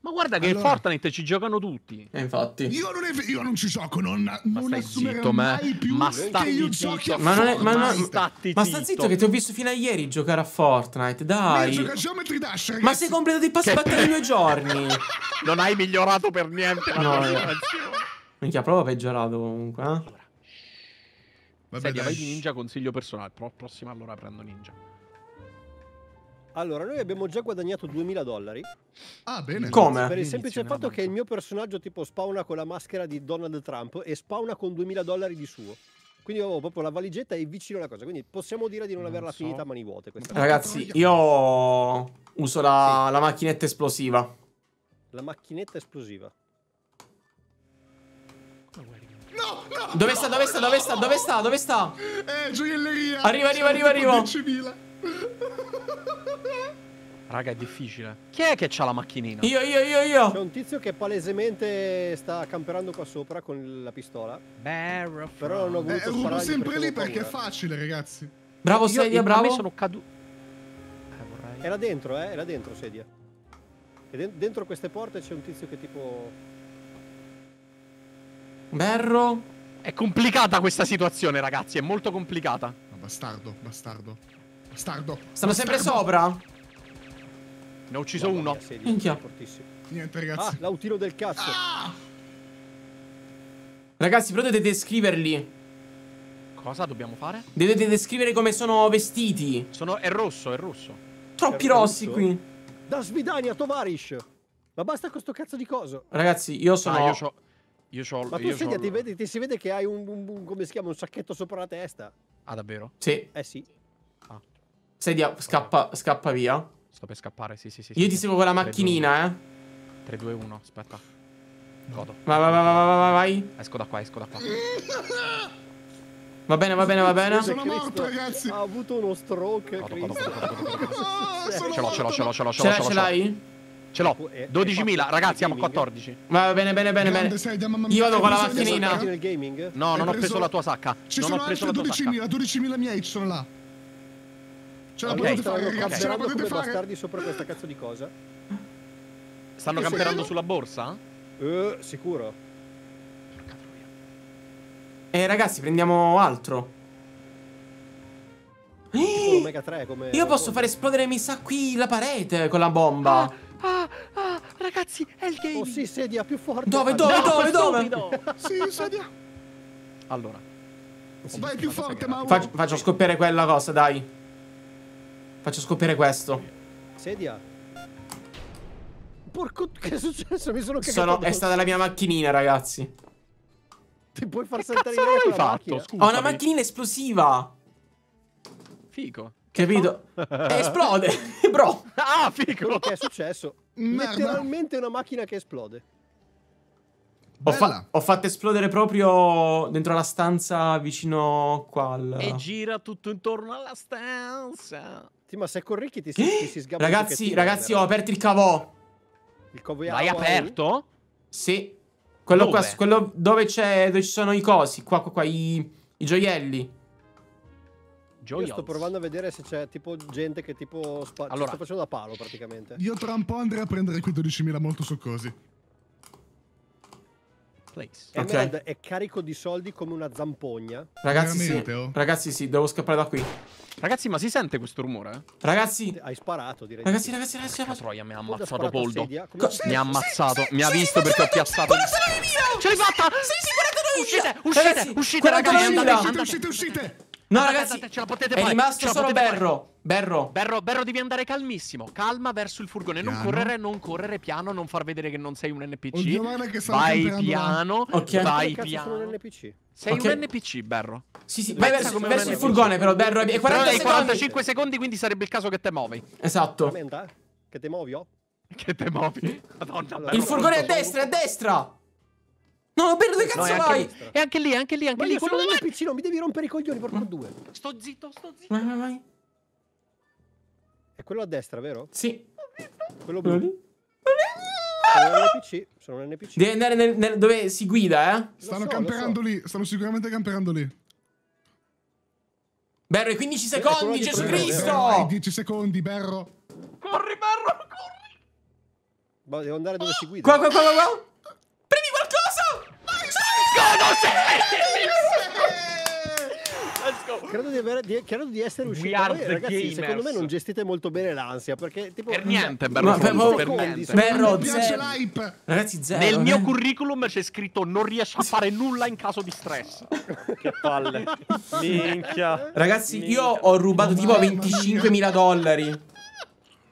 Ma guarda che allora... in Fortnite ci giocano tutti. Eh, infatti. Io non, è... io non ci gioco, non, ma non assumerò zitto, ma... più ma che io ma Fortnite. È... ma, non... ma, ma sta zitto che ti ho visto fino a ieri giocare a Fortnite, dai. Ma, Dash, ma sei completato i passi che... in due giorni. non hai migliorato per niente la no, tua no. Minchia, proprio peggiorato comunque, eh? Allora. Vabbè, Sedia, vai di ninja, consiglio personale. Pro- prossima allora prendo ninja. Allora, noi abbiamo già guadagnato 2000 dollari. Ah, bene. Come? Per il semplice Inizio fatto che il mio personaggio tipo spawna con la maschera di Donald Trump e spawna con 2000 dollari di suo. Quindi avevo proprio la valigetta e vicino alla cosa. Quindi possiamo dire di non, non averla so. finita a mani vuote. Ragazzi, io uso la, sì. la macchinetta esplosiva. La macchinetta esplosiva. Dove sta, dove sta, dove sta, dove sta, dove sta? Eh, gioielleria. Arriva, arriva, arriva, arriva. Raga, è difficile. Chi è che ha la macchinina? Io, io, io, io. C'è un tizio che palesemente sta camperando qua sopra con la pistola. Beh, Però non ho voluto eh, rubo sempre lì perché è facile, ragazzi. Bravo, io, sedia, bravo. sono caduto. Eh, vorrei... Era dentro, eh, era dentro, sedia. E dentro queste porte c'è un tizio che tipo... Berro. È complicata questa situazione, ragazzi. È molto complicata. No, bastardo, bastardo. Bastardo. Stanno bastardo. sempre sopra. Ne ho ucciso Guarda, uno. Minchia. Niente, ragazzi. Ah, l'autiro del cazzo. Ah! Ragazzi, però dovete descriverli. Cosa dobbiamo fare? Dovete descrivere come sono vestiti. Sono... È rosso, è rosso. Troppi è rossi rosso? qui. Da Svidania, Tovarish. Ma basta con cazzo di coso. Ragazzi, io sono... Ah, io io ho. Ma tu io ti, vedi, ti si vede che hai un, un, un, come si chiama, un sacchetto sopra la testa. Ah, davvero? Sì. Eh sì. Ah. Sedia, scappa, scappa via. Sto per scappare, sì, sì, sì. Io sì. ti seguo con la 3, macchinina, 2, eh. 3, 2, 1, aspetta. Godo. Vai, vai, vai, vai, vai, vai. Esco da qua, esco da qua. Va bene, va bene, va bene. Sono morto, ragazzi. Ha avuto uno stroke. Godo, godo, godo, ah, Ce l'ho, ce l'ho, ce l'ho, ce l'ho. Ce l'hai? Ce l'ho. 12.000, eh, eh, eh, ragazzi, siamo a 14. Va bene, bene, bene, bene. Io vado con la macchinina. No, non ho preso la tua sacca. Ci sono ho preso 12.000, 12.000 miei ci sono là. Ce la okay. potete fare, okay. ragazzi, ce la potete fare. sopra questa cazzo di cosa. Stanno camperando sulla borsa? Eh, sicuro. Eh, ragazzi, prendiamo altro. Ehi, Mega 3 come Io posso fare esplodere, mi sa, qui la parete con la bomba. Ah. Ragazzi, è il game. O oh, si sedia più forte. Dove, dove, dove, dove? dove? si sedia. Allora. Sì, oh, Vai più forte, Mauro. Faccio, faccio scoprire quella cosa, dai. Faccio scoprire questo. Sedia. Porco, che è successo? Mi sono cagato. Sono, è stata la mia macchinina, ragazzi. Ti puoi far che saltare in l'aria? Che l'hai Ho una macchinina esplosiva. Fico. Capito? E eh, esplode, bro. Ah, figo. Quello che è successo. Merda. Letteralmente una macchina che esplode. Ho, fa ho, fatto esplodere proprio dentro la stanza vicino qua al... E gira tutto intorno alla stanza. Sì, ma se corricchi ti si, ti si sgabba Ragazzi, ragazzi, eh. ho aperto il cavò. Il cavò L'hai aperto? Sì. Quello dove? qua, quello dove, dove ci sono i cosi, qua, qua, qua i, i gioielli. Joy Io sto provando a vedere se c'è tipo gente che tipo spa- allora, sto facendo da palo praticamente. Io tra un po' andrei a prendere quei 12.000 molto succosi. Place. Okay. Emerald è carico di soldi come una zampogna. Ragazzi, sì. Oh. Ragazzi, sì, devo scappare da qui. Ragazzi, ma si sente questo rumore? Ragazzi, hai sparato, direi. Ragazzi, ragazzi, ragazzi, ragazzi. Troia, mi ha ammazzato Poldo. Mi ha ammazzato, mi ha visto perché ho piazzato. Oh! Ce l'hai fatta! Sì, sì, 49.000! Uscite, uscite, uscite, ragazzi, andate, Uscite, uscite. No, andate, ragazzi, andate, ce la potete fare. È rimasto solo Berro. Berro. Berro. Berro, devi andare calmissimo. Calma verso il furgone. Piano. Non correre, non correre piano. Non far vedere che non sei un NPC. Oddio, vai piano. La... Okay. Vai piano. sei okay. un NPC, Berro. Sì, sì, vai verso, verso il furgone, però, Berro. È 40 secondi. 45 secondi, quindi sarebbe il caso che te muovi. Esatto. Che te muovi, oh? Che te muovi. Madonna, Il furgone è a destra, è a destra. No, per dove cazzo no, vai? e anche lì, anche lì, anche ma lì. Quello del piccino, mi devi rompere i coglioni, porco no. Mm. due. Sto zitto, sto zitto. Vai, vai, vai. È quello a destra, vero? Sì. Quello blu. Quello sono un NPC, sono un NPC. Devi andare nel, nel, dove si guida, eh? Stanno so, camperando so. lì, stanno sicuramente camperando lì. Berro, i 15 secondi, Gesù prego, Cristo! Berro, 10 secondi, Berro. Corri, Berro, corri! Ma devo andare dove si guida. qua, qua, qua, qua. Credo di, aver, di, credo di, essere uscito Voi, ragazzi, gamers. secondo me non gestite molto bene l'ansia perché tipo per niente Berro per, per, per niente Berro ragazzi zero nel mio eh. curriculum c'è scritto non riesco a fare nulla in caso di stress che palle minchia ragazzi Minchia. io ho rubato tipo 25.000 dollari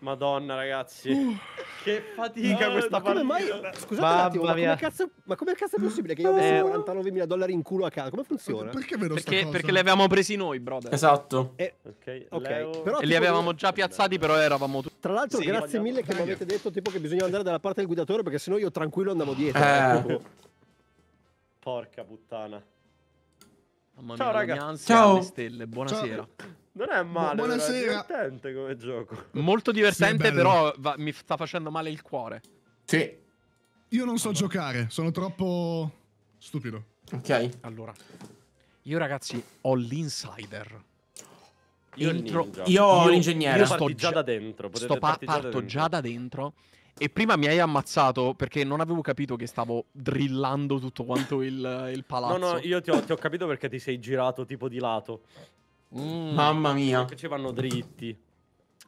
Madonna, ragazzi. Uh, che fatica no, eh, questa ma come partita. Mai... Scusate Babba un attimo, ma come, cazzo... ma come, cazzo, è possibile che io avessi eh, 49.000 dollari in culo a casa? Come funziona? Perché vero perché, perché li avevamo presi noi, brother. Esatto. E... Eh, okay, okay. Leo... Però, e li avevamo già piazzati, però eravamo tutti. Tra l'altro, sì, grazie vogliamo... mille che mi avete detto tipo che bisogna andare dalla parte del guidatore perché sennò io tranquillo andavo dietro. Eh. Ecco. Porca puttana. Mamma Ciao, mia, raga. Ciao. stelle. Buonasera. Ciao. Non è male, Buonasera. è divertente come gioco. Molto divertente, sì, però va, mi sta facendo male il cuore. Sì. Io non so allora. giocare, sono troppo stupido. Ok. Allora, io ragazzi ho l'insider. Io, io, io, ho l'ingegnere. Sto già da dentro. Sto pa- già parto da dentro. già da dentro e prima mi hai ammazzato perché non avevo capito che stavo drillando tutto quanto il, il palazzo. No, no, io ti ho, ti ho, capito perché ti sei girato tipo di lato. Mm, Mamma mia. Che ci vanno dritti.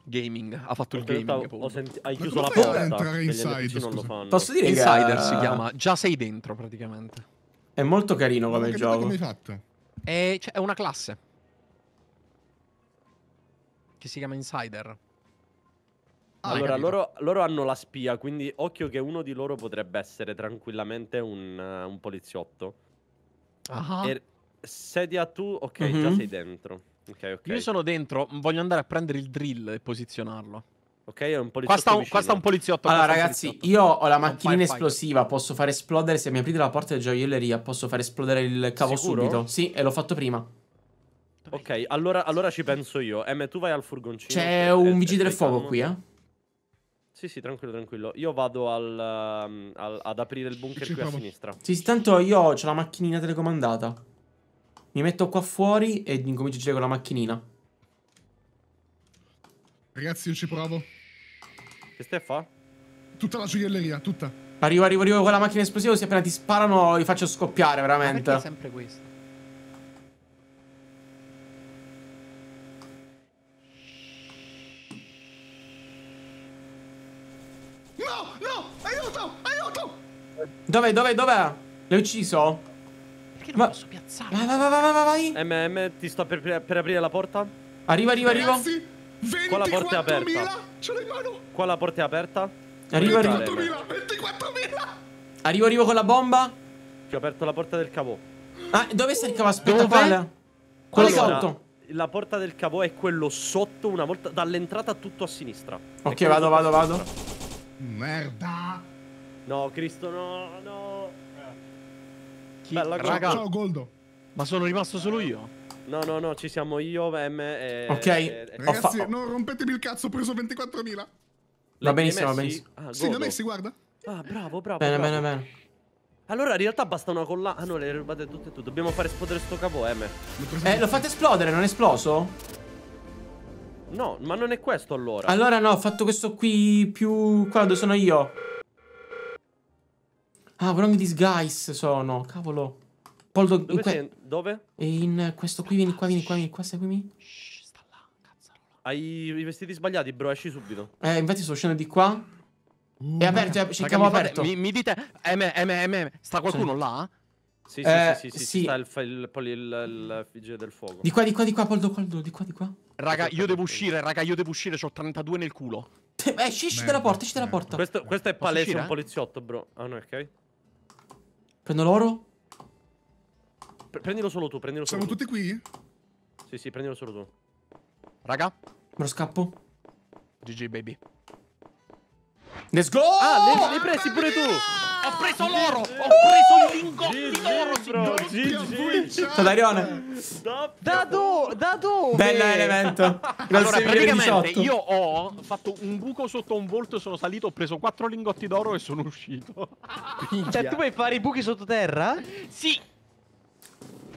Gaming, ha fatto ho il gaming. Ho senti- hai chiuso la porta. Entrare inside, non lo fanno. Posso dire Insider che... si chiama, già sei dentro praticamente. È molto carino come gioco. Come hai fatto? È, cioè, è una classe. Che si chiama Insider. Ah, allora, loro, loro, hanno la spia, quindi occhio che uno di loro potrebbe essere tranquillamente un, uh, un poliziotto. Ah. sedia tu, ok, mm-hmm. già mhm. sei dentro. Okay, okay. Io sono dentro, voglio andare a prendere il drill e posizionarlo. Ok, è un poliziotto. Qua sta un, qua sta un poliziotto. Allora, ragazzi, poliziotto. io ho la macchinina esplosiva. Posso far esplodere. Se mi aprite la porta di gioielleria, posso far esplodere il cavo Sicuro? subito. Sì, e l'ho fatto prima. Ok, allora, allora, ci penso io. M, tu vai al furgoncino. C'è un vigile del fuoco qui, eh? Sì, sì, tranquillo, tranquillo. Io vado al, um, al, ad aprire il bunker qui a sinistra. Sì, sì, tanto io ho la macchinina telecomandata. Mi metto qua fuori e incomincio a girare con la macchinina. Ragazzi, io ci provo. Che stai a fa? Tutta la gioielleria, tutta. Arrivo, arrivo, arrivo con la macchina esplosiva, se appena ti sparano li faccio scoppiare, veramente. Ma sempre questo? Dov'è, dov'è, dov'è? L'hai ucciso? Perché non ma... posso piazzare? Vai, vai, vai, vai, vai, vai. MM, ti sto per, per aprire la porta. Arriva, arriva, arriva. Qua la porta è aperta. Ce l'hai in mano. Qua la porta è aperta. Arriva, arriva. 24.000, Arrivo, arrivo con la bomba. Ti ho aperto la porta del cavo. Ah, dove sta il cavo? Aspetta, quale? Quello allora, cavò? La porta del cavo è quello sotto, una volta dall'entrata tutto a sinistra. Ok, vado, vado, vado. Merda. No, Cristo, no, no. Chi? Bella Raga. Ciao, Goldo. Ma sono rimasto solo io? No, no, no, ci siamo io, VM e... Ok. E... Ragazzi, fa... non rompetemi il cazzo, ho preso 24.000. Va benissimo, va benissimo. Ah, sì, da messi, guarda. Ah, bravo, bravo. Bene, bravo. bene, bene. Allora, in realtà basta una collana. Ah, no, le rubate tutte e tutte. Dobbiamo far esplodere sto capo, M. Eh, lo fate esplodere, non è esploso? No, ma non è questo allora. Allora no, ho fatto questo qui più... qua dove sono io. Ah, Wrong Disguise sono, cavolo. Poldo, dove, in que... dove? Eh, in questo qui, vieni qua, vieni qua, vieni qua, seguimi. Shh, sta là, cazzarola. Hai i vestiti sbagliati, bro, esci subito. Eh, infatti sto uscendo di qua. Mm, è aperto, raga, cerchiamo raga, aperto. Mi, mi dite, M, M, M, sta qualcuno sì. là? Sì, sì, eh, sì, sì, sì, sì, sta il, il, il, il, il del fuoco. Di qua, di qua, di qua, Poldo, Poldo, di qua, di qua. Raga, io devo uscire, raga, io devo uscire, c'ho 32 nel culo. Eh, esci eh, dalla porta, esci dalla porta. Questo, questo è palese un poliziotto, bro. Ah, no, ok. Prendo l'oro. prendilo solo tu, prendilo solo Siamo tu. tutti qui? Sì, sì, prendilo solo tu. Raga. Me lo scappo. GG, baby. Let's go! Ah, li hai presi pure tu! ho preso l'oro, ho preso il lingotto d'oro, signore. Gigi. Tadarione. Cioè, da, do, da dove? Bella elemento. allora, praticamente 18. io ho fatto un buco sotto un volto, sono salito, ho preso quattro lingotti d'oro e sono uscito. cioè, tu puoi fare i buchi sottoterra? Sì.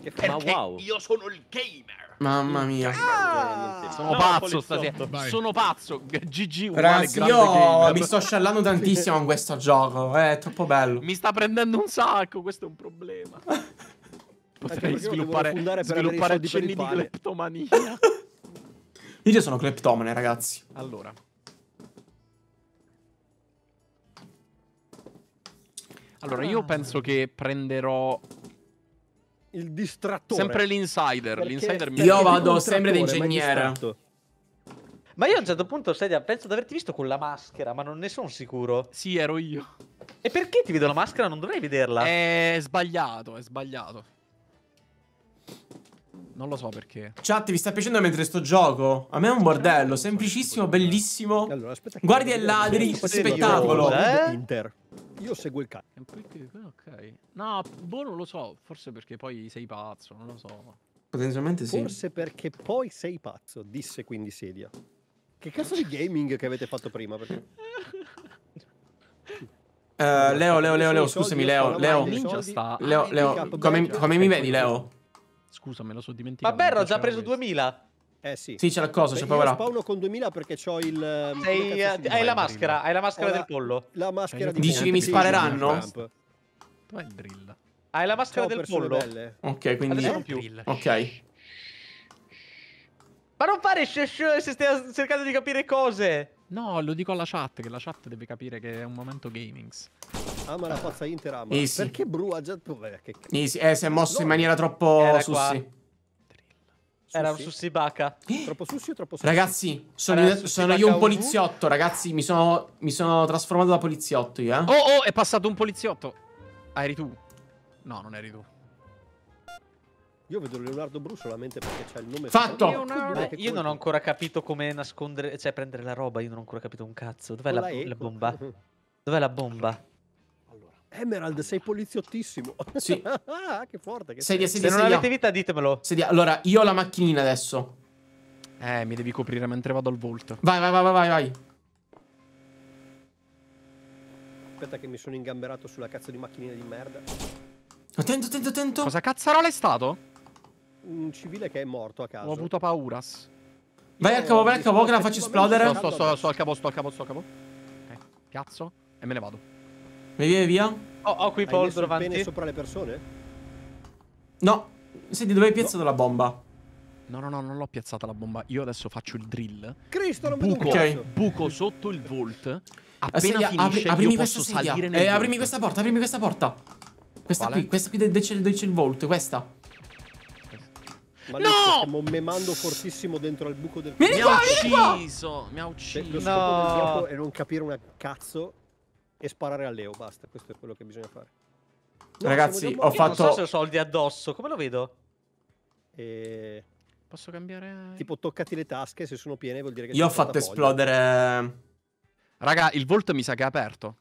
Che Perché wow. io sono il gamer. Mamma mia. Ah! Sono pazzo stasera. Vai. Sono pazzo. GG. Ragazzi, io game. mi sto sciallando tantissimo con questo gioco. Eh, è troppo bello. Mi sta prendendo un sacco. Questo è un problema. Potrei Anche sviluppare, sviluppare decenni di cleptomania. io sono cleptomane, ragazzi. Allora. Allora, io ah. penso che prenderò il distrattore. Sempre l'insider. l'insider Io vado sempre da ingegnere. Ma io a un certo punto, Sedia, penso di averti visto con la maschera, ma non ne sono sicuro. Sì, ero io. E perché ti vedo la maschera? Non dovrei vederla. È sbagliato, è sbagliato. Non lo so perché. Chat, vi sta piacendo mentre sto gioco? A me è un bordello, semplicissimo, bellissimo. Allora, aspetta Guardi e ladri, spettacolo. Eh? Inter. Io seguo il cane. Ok. No, boh, non lo so. Forse perché poi sei pazzo, non lo so. Potenzialmente sì. Forse perché poi sei pazzo, disse quindi Sedia. Che cazzo di gaming che avete fatto prima? Perché... Uh, eh, Leo, Leo, Leo, Leo, scusami, Leo, Leo, Leo, Leo, come, come mi vedi, Leo? Scusa, me lo so dimenticato. Vabbè, ho già preso 2000. Eh sì. Sì, c'è la cosa, c'è paura. up. spawno con 2000 perché ho il... Mm, Sei, eh, hai la, maschera, hai la maschera del pollo. La maschera di Dici che mi spareranno? Dov'è il drill? Hai la maschera del pollo. Ok, quindi... Adesso non più. Ok. Ma non fare shush se stai cercando di capire cose! No, lo dico alla chat, che la chat deve capire che è un momento gamings. Ama la pazza Inter, ama. Eh perché Bru ha già... Che... Eh, eh, si è mosso in maniera troppo... Era Qua. Era su Sibaka. Troppo sushi o troppo sushi? Ragazzi, sono, io, sono io, un poliziotto, ragazzi. Mi sono, mi sono, trasformato da poliziotto io, eh. Oh, oh, è passato un poliziotto. Ah, eri tu? No, non eri tu. Io vedo Leonardo Bru solamente perché c'è il nome. Fatto! Leonardo... Beh, io non ho ancora capito come nascondere, cioè prendere la roba. Io non ho ancora capito un cazzo. Dov'è la, la, la bomba? Dov'è la bomba? Emerald, sei poliziottissimo. Sì. ah, che forte. Che sedia, sedia, Se non sedia. avete vita, ditemelo. Sedia. Allora, io ho la macchinina adesso. Eh, mi devi coprire mentre vado al volto. Vai, vai, vai, vai, vai. Aspetta che mi sono ingamberato sulla cazzo di macchinina di merda. Attento, attento, attento. Cosa cazzarola è stato? Un civile che è morto a caso. Ho avuto paura. Vai al cavo, vai al cavo, che la faccio esplodere. Sto, sto, sto, sto al cavo, sto al cavo, sto al cavo. Ok, cazzo. E me ne vado. Via, via, via. Oh, ho qui polvere davanti. Hai messo sopra le persone? No. Senti, dove hai piazzato no. la bomba? No, no, no, non l'ho piazzata la bomba. Io adesso faccio il drill. Cristo, non buco, okay. buco sotto il volt. Appena sedia, finisce, apri, io posso sedia. salire nel eh, Aprimi questa porta, aprimi questa porta. Questa Quale? qui, questa qui dove c'è il volt, questa. Ma no! Mi mando fortissimo dentro al buco del... Mi, mi ha ucciso, mi ha cioè, ucciso. Lo no. scopo non capire una cazzo e sparare a Leo, basta, questo è quello che bisogna fare. No, Ragazzi, ho fatto... Non so se ho soldi addosso, come lo vedo? E... Posso cambiare... Tipo, toccati le tasche, se sono piene vuol dire che... Io ho fatto esplodere... Raga, il volto mi sa che è aperto.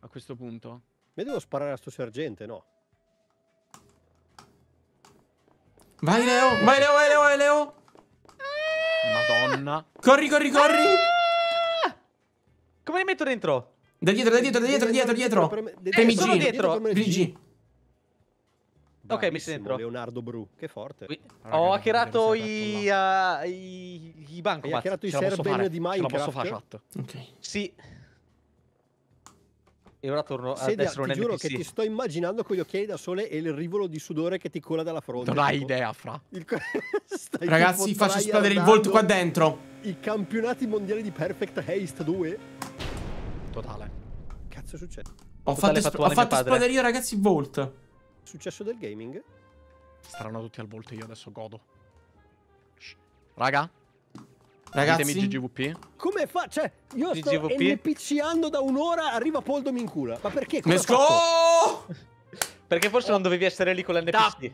A questo punto. Mi devo sparare a sto sergente, no? Vai Leo, vai Leo, vai Leo, vai Leo! Madonna. Corri, corri, corri! Come li metto dentro? Da dietro, da dietro, da dietro, dietro, dietro. PMG. Sono dietro. PMG. Ok, mi dentro. Leonardo Bru, che forte. Ho hackerato i, uh, i, i banco. Ho hackerato i server di Minecraft. Ce la posso fare, chat. Ok. Sì e ora torno a Sedia, essere un ah, ti NPC. giuro che ti sto immaginando con gli occhiali da sole e il rivolo di sudore che ti cola dalla fronte. Non hai idea, Fra. Il... Ragazzi, faccio esplodere il volto qua dentro. I campionati mondiali di Perfect Haste 2. Totale. Cazzo succede? Ho fatto, ho fatto esplodere io, ragazzi, il Volt. Successo del gaming? Staranno tutti al volto, io adesso godo. Raga, Ragazzi, GGVP. Come fa? Cioè, io sto GGVP. NPC-ando da un'ora, arriva Poldo mi incula. Ma perché? Let's perché forse oh. non dovevi essere lì con l'NPC.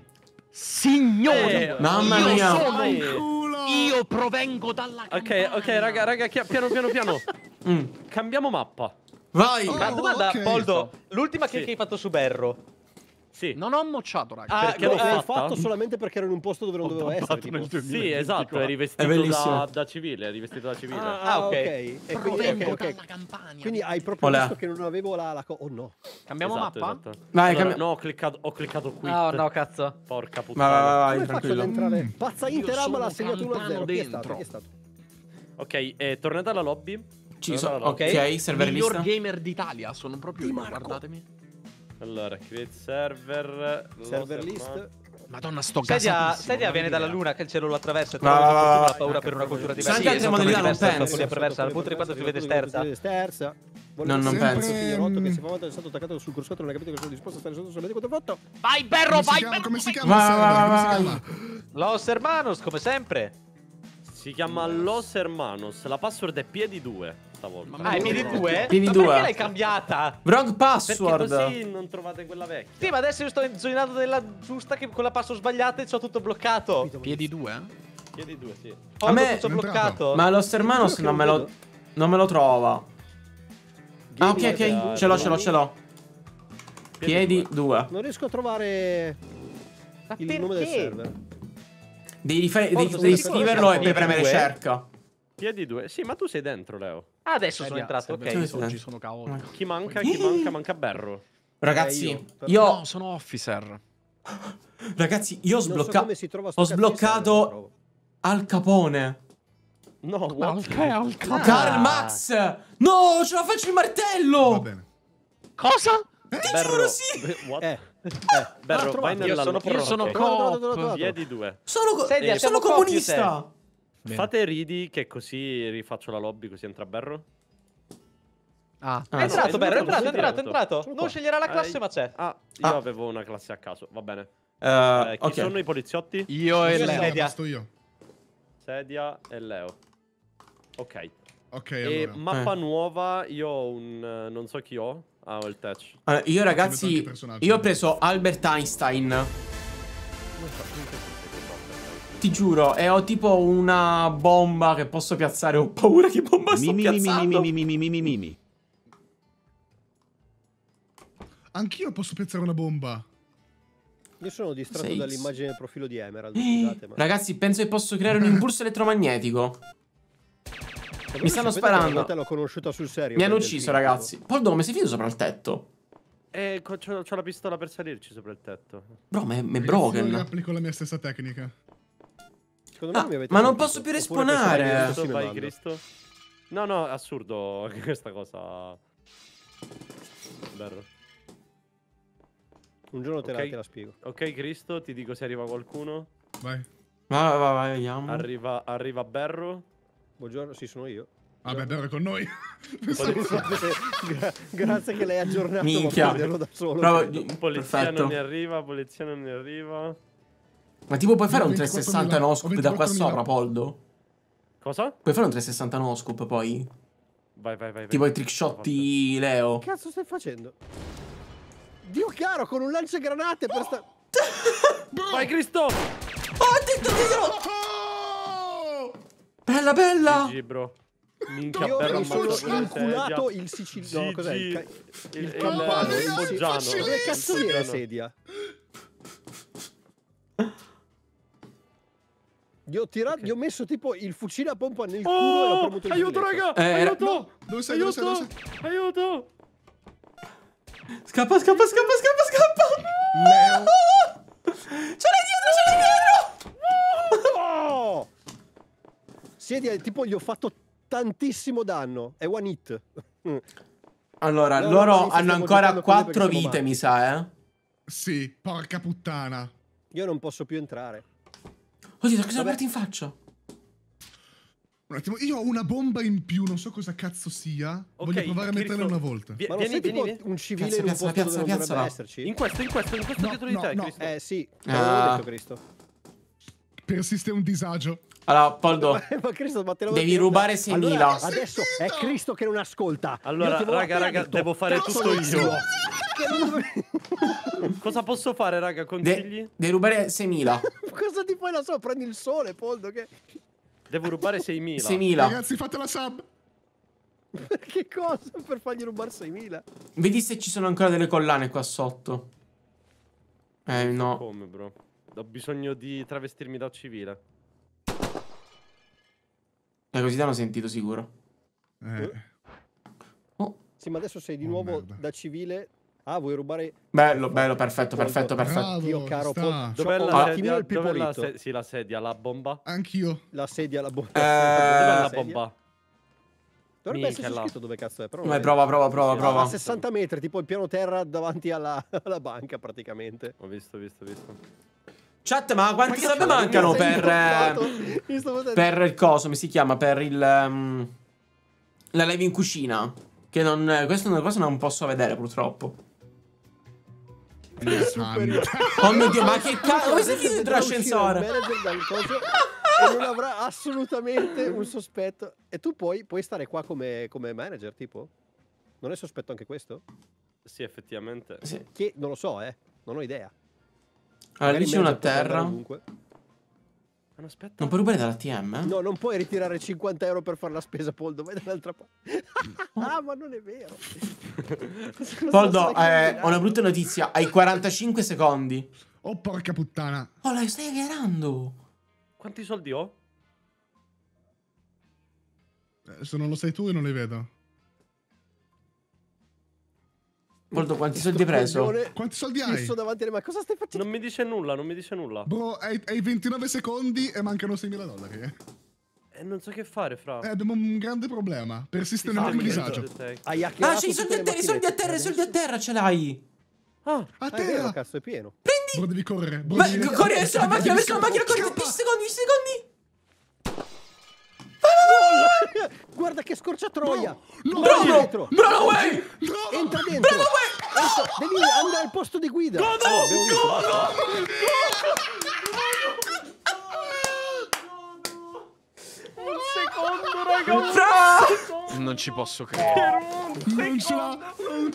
Signore! Eh, mamma io mia! Sono culo. Io provengo dalla campagna. Ok, ok, raga, raga, piano piano piano. mm. Cambiamo mappa. Vai! Una oh, domanda, okay. Poldo. L'ultima sì. che hai fatto su Berro. Sì. Non ho mocciato, ragazzi. Ah, perché l'ho l'hai eh, fatta? fatto solamente perché ero in un posto dove non dovevo essere. Tipo. sì, esatto, è rivestito è da, da, civile, è rivestito da civile. Ah, ah ok. okay. E quindi, okay, okay. quindi hai proprio visto che non avevo la, la Oh no. Cambiamo esatto, mappa? Esatto. Vai, allora, cambi... No, ho cliccato, ho cliccato qui. Oh no, cazzo. Porca puttana. Vai, vai, vai, tranquillo. entrare? Mm. Pazza Interam l'ha segnato 1-0. Chi è stato? Chi è stato? Ok, eh, tornate alla lobby. Ci sono, ok, server Miglior gamer d'Italia, sono proprio io, guardatemi. Allora, create server. Server list. Madonna, sto Sedia, sedia viene dalla luna che il cielo lo attraversa. E ah, la paura per una cultura diversa. Sì, siamo nella diversa. Napoli attraversa. Al punto di quando si vede sterza. Sterza. No, non penso. Vai Berro, vai Berro. Come si chiama? Los Hermanos, come sempre. Si chiama Los Hermanos. La password è piedi 2 stavolta. Ma ah, è MD2? MD2. Perché l'hai cambiata? Wrong password. Perché così non trovate quella vecchia. Sì, ma adesso io sto zoinando della giusta che con la passo sbagliata e ho tutto bloccato. Piedi 2? Piedi 2, sì. Oh, a me tutto bloccato. Ma lo Stermanos non me lo non me lo trova. Ah, ok, ok. Ce l'ho, ce l'ho, ce l'ho. Piedi 2. Non riesco a trovare ma il nome del server. Devi, devi, devi scriverlo e poi premere cerca. Piedi 2. Sì, ma tu sei dentro, Leo. Ah, adesso sono entrato, ok. Oggi sono caotico. Chi manca? Chi manca? Manca Berro. Ragazzi, eh, io... io... No, sono officer. Ragazzi, io sblocca... so ho sbloccato... Al Capone. No, Alca è Al Capone. Karl Max! No, ce la faccio il martello! Va bene. Cosa? Ti Berro. giuro sì! Eh, what? Eh. Eh, Berro, vai nella... Io sono, io sono co-op. Via di due. Sono, co Sedia, eh, sono comunista! Bene. Fate ridi che così rifaccio la lobby così entra Berro. Ah, ah è entrato, Berro, è entrato, è entrato, è entrato. non ecco. sceglierà la classe, eh, ma c'è. Ah, io ah. avevo una classe a caso, va bene. Uh, eh, chi okay. sono i poliziotti? Io e Leo. Sedia. Io. Sedia e Leo. Ok. Ok, e allora. mappa eh. nuova, io ho un... Eh, non so chi ho. Ah, ho il touch. Allora, io ragazzi, io ho preso Albert Einstein. Come fa? Come fa? Ti giuro, e ho tipo una bomba che posso piazzare. Ho paura che bomba sto mi, piazzando. Mi, mi, mi, mi, mi, mi, Anch'io posso piazzare una bomba. Io sono distratto dall'immagine del profilo di Emerald. Eh, scusate, ma... Ragazzi, penso che posso creare un impulso elettromagnetico. Mi, stanno sparando. L'ho conosciuta sul serio. Mi hanno ucciso, ragazzi. Poldo, come sei finito sopra il tetto? Eh, c'ho la pistola per salirci sopra il tetto. Bro, ma è, ma è broken. Io applico la mia stessa tecnica. Secondo ah, mi avete Ma non posso più respawnare. Vai, Cristo. No, no, assurdo questa cosa. Berro. Un giorno te, okay. la, te, la, spiego. Ok, Cristo, ti dico se arriva qualcuno. Vai. Vai, vai, vai, vediamo. Arriva, arriva Berro. Buongiorno, sì, sono io. Vabbè, ah, Berro è con noi. Gra grazie che l'hai aggiornato. Minchia. Da solo, Bravo, polizia credo. non ne arriva, polizia non ne arriva. Ma tipo puoi fare un 360 no scoop da qua sopra, Poldo? Cosa? Puoi fare un 360 no scoop poi? Vai, vai, vai. Tipo vai, i trickshotti Leo. Che cazzo stai facendo? Dio caro, con un lanciagranate per sta... vai, Cristo! Oh, attento, dietro! Oh! Bella, bella! GG, bro. Minchia, Io mi sono inculato il siciliano. No, cos'è? Il, ca... il, il, il campano, il boggiano. Che cazzo era sedia? Gli ho, tirato, okay. gli ho messo tipo il fucile a pompa nel oh, e ho premuto il Aiuto, raga! Eh, aiuto! No. Dove sei, aiuto! Dove sei, dove sei? Aiuto! Scappa, scappa, scappa, scappa, scappa! No. no. Ce l'hai dietro, ce l'hai dietro! No! Siedi, eh, tipo gli ho fatto tantissimo danno. È one hit. Allora, no, loro hanno ancora quattro vite, mi sa, eh? Sì, porca puttana. Io non posso più entrare. Oddio, cosa aperto in faccia? Un attimo, io ho una bomba in più, non so cosa cazzo sia. Okay, Voglio provare a metterla una volta. Vi, ma non vieni, sei vieni, tipo vieni. un civile piazza, in un piazza, posto piazza, dove piazza, dovrebbe esserci? In questo, in questo, in questo no, dietro no, di te, no. Cristo. Eh sì, ah. detto Cristo. Persiste un disagio. Allora, Poldo, ma, ma Cristo, ma devi rubare 6.000. Allora, adesso è Cristo che non ascolta. Allora, raga, raga, detto, devo fare tutto io. Cosa posso fare, raga? Consigli? De rubare 6.000. Cosa ti fai la sopra? Prendi il sole, Poldo, che... Devo rubare 6.000. 6.000. Ragazzi, fate la sub. che cosa? Per fargli rubare 6.000. Vedi se ci sono ancora delle collane qua sotto. Eh, no. Come, bro? Ho bisogno di travestirmi da civile. Eh, così ti hanno sentito sicuro. Eh. Oh. Sì, ma adesso sei di oh, nuovo merda. da civile Ah, vuoi rubare? Bello, bello, perfetto, perfetto, perfetto. Io caro sta. Dov'è la sedia? Il dov'è la se sì, la sedia, la bomba. Anch'io. La sedia, la bomba. Eh... è la bomba? Dovrebbe essere scritto dove cazzo è, però. Beh, prova, prova, prova, sì, prova. A 60 metri, tipo il piano terra davanti alla, alla banca, praticamente. Ho visto, visto, visto. Chat, ma quanti ma mancano per... Eh, per il coso, mi si chiama, per il... Um, la live in cucina. Che non... Questa è una cosa che non posso vedere, purtroppo. Oh mio dio, ma che cazzo? Come si chiude l'ascensore? Il e non avrà assolutamente un sospetto. E tu puoi, puoi stare qua come, come manager, tipo? Non è sospetto anche questo? Sì, effettivamente. Che non lo so, eh. Non ho idea. Allora, lì c'è una terra. Comunque. No, aspetta. Non puoi rubare dall'ATM? Eh? No, non puoi ritirare 50 euro per fare la spesa, Poldo. Vai dall'altra parte. Mm. ah, ma non è vero. Poldo, eh, ho una brutta notizia. Hai 45 secondi. Oh, porca puttana. Oh, la stai aggirando. Quanti soldi ho? Eh, se non lo sai tu, io non li vedo. Molto, quanti soldi hai preso? Quanti soldi hai? Sto davanti alle mani. Cosa stai facendo? Non mi dice nulla, non mi dice nulla. Boh, hai, hai 29 secondi e mancano 6.000 dollari. Eh. eh, non so che fare, fra. Eh, abbiamo un grande problema. Persiste un enorme disagio. Hai ah, a terra, i soldi a terra, i soldi a terra ce l'hai. Ah, a ah, terra. Il cazzo è pieno. Prendi. Bro, devi correre. Bro, Ma devi correre, adesso la macchina, adesso la macchina, corri. 20 secondi, 20 secondi. Guarda che scorciatoia! No, no, Bravo! Dentro. Bravo, way! Entra dentro! Bravo, way! No. Devi andare al posto di guida! No, no! Oh, no, no, no, no! Un secondo, ragazzi! Non ci posso credere. Non ce l'ha.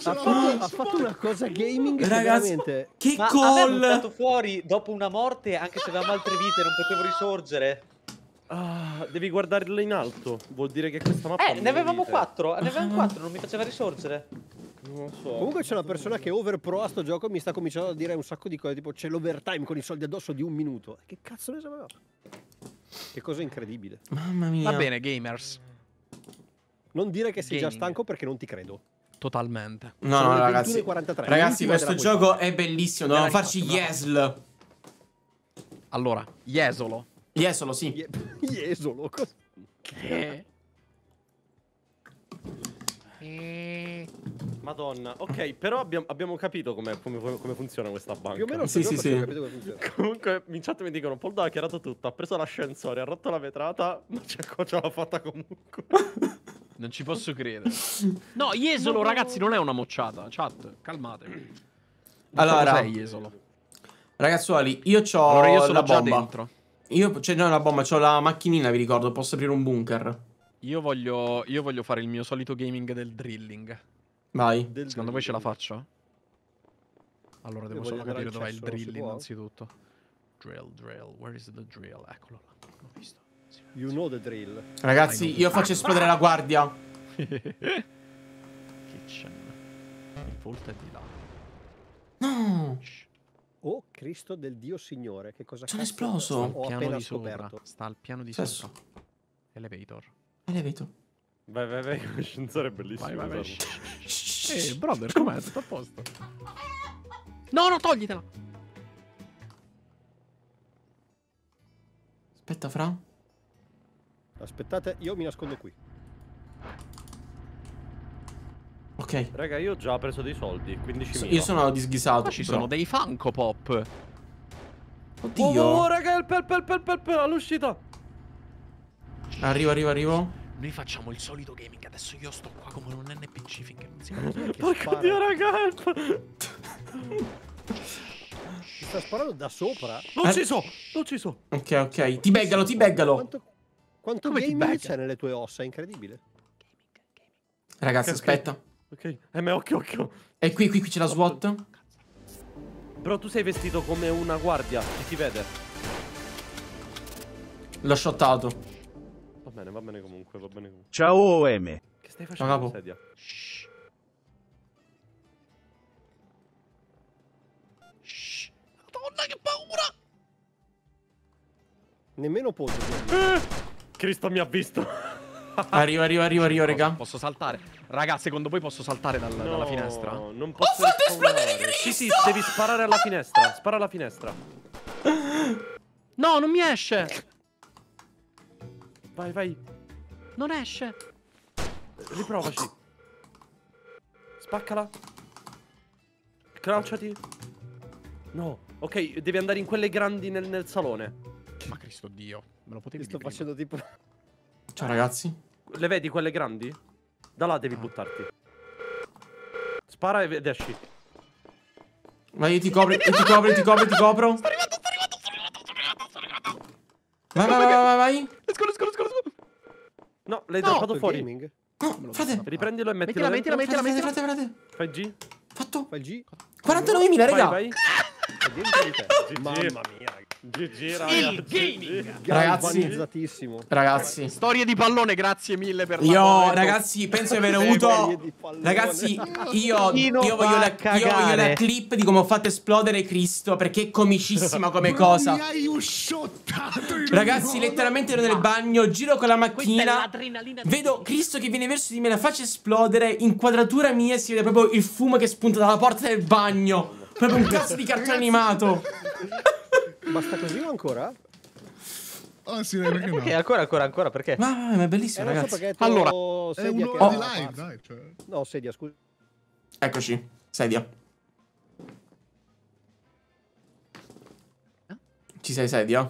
Ha ha fatto una cosa gaming Ragazzi, che Ma gol! Ha buttato fuori dopo una morte anche se avevamo altre vite, non potevo risorgere. Ah, devi guardarle in alto. Vuol dire che questa mappa. Eh, ne avevamo quattro. Ne avevamo quattro, non mi faceva risorgere. Non so. Comunque c'è una persona che overpro a sto gioco mi sta cominciando a dire un sacco di cose. Tipo, c'è l'overtime con i soldi addosso di un minuto. Eh, che cazzo ne sapeva? Che cosa incredibile. Mamma mia. Va bene, gamers. Non dire che sei Gaming. già stanco perché non ti credo. Totalmente. No, Sono no, ragazzi. 43. Ragazzi, questo gioco è bellissimo. Dobbiamo farci Yesl. Allora, Yesolo. Iesolo, sì. Iesolo, Jesolo. Che? Madonna, ok, però abbiamo, abbiamo capito com come, come, funziona questa banca. Più o meno sì, sì, sì. Comunque, in chat mi dicono, Poldo ha chiarato tutto, ha preso l'ascensore, ha rotto la vetrata, ma ce l'ha fatta comunque. non ci posso credere. No, Iesolo, no. ragazzi, non è una mocciata, chat, calmatevi. Allora, so Jesolo? Ragazzuoli, io ho allora, io sono la bomba. dentro. Io, cioè, una bomba, ho la macchinina, vi ricordo, posso aprire un bunker. Io voglio, io voglio fare il mio solito gaming del drilling. Vai. Del Secondo voi ce la faccio? Allora, devo solo capire dov'è il drilling, innanzitutto. Drill, drill, where is the drill? Eccolo là, l'ho visto. You know the drill. Ragazzi, io faccio esplodere la guardia. Kitchen. Il volto è di là. No. Shh. Oh Cristo del Dio Signore, che cosa C'è un esploso! Ho piano di sopra. Sta al piano di Sesso. sopra. Elevator. Elevator. Vai, vai, vai, l'ascensore è bellissimo. Vai, vai, vai. Esatto. Ehi, brother, com'è? Tutto a posto. No, no, toglitela! Aspetta, Fra. Aspettate, io mi nascondo qui. Ok. Raga, io ho già preso dei soldi, 15.000. Io sono disghisato. Qua ci però. sono dei Funko Pop. Oddio. Oh, oh raga, il pel pel pel pel pel all'uscita. Arrivo, arrivo, arrivo. Noi facciamo il solito gaming, adesso io sto qua come un NPC finché non si Porca dio, raga, Mi sta sparando da sopra? Non eh. ci so, non ci so. Ok, ok, ti beggalo, ti beggalo. Quanto, quanto come gaming c'è nelle tue ossa, è incredibile. Ragazzi, aspetta. Ok. Eh, ma occhio, occhio. E qui, qui, qui c'è la SWAT. Però tu sei vestito come una guardia, ti vede. L'ho shottato. Va bene, va bene comunque, va bene comunque. Ciao OM. Che stai facendo? Capo. Sedia? Shh. Shh. Madonna, che paura! Nemmeno posso. Eh! Cristo mi ha visto. arriva, arriva, arriva, arriva, raga. Posso saltare. Raga, secondo voi posso saltare dal, no, dalla finestra? Non oh, posso. Ho fatto esplodere Cristo! Sì, sì, devi sparare alla finestra. Spara alla finestra. No, non mi esce. Vai, vai. Non esce. Riprovaci. Spaccala. Crouchati. No. Ok, devi andare in quelle grandi nel, nel salone. Ma Cristo Dio. Me lo potevi Sto prima. facendo tipo... Ciao ragazzi. Le vedi quelle grandi? Da là devi buttarti. Spara ed esci. Ma io ti copro, io ti copro, ti copro, ti copro. Sto arrivando, sto arrivando, sto arrivando, sto arrivando, sto arrivando. Vai, vai, vai, vai, vai. Esco, go, let's go, No, l'hai no, droppato fuori. Gaming. No, frate. Riprendilo e mettilo. Mettila, mettila, mettila, mettila. Frate, frate, frate. Fai G. Fatto. Fai G. 49.000, raga. Vai, vai. Mamma mia, raga. GG ragazzi. ragazzi, ragazzi, storie di pallone, grazie mille per Io ragazzi, penso di aver avuto Ragazzi, io, io, voglio la, io, voglio la, clip di come ho fatto esplodere Cristo perché è comicissima come cosa. Ragazzi, letteralmente ero nel bagno, giro con la macchina, vedo Cristo che viene verso di me, la faccia esplodere, inquadratura mia si vede proprio il fumo che spunta dalla porta del bagno. Proprio un cazzo di cartone animato. Basta così o ancora? Oh, sì, dai, perché, eh, perché no. Ancora, ancora, ancora, perché? Ma, ma, ma è bellissimo, eh, ragazzi. So allora, è un'ora di live, dai. Cioè. No, sedia, scusa. Eccoci, sedia. Ci sei sedia?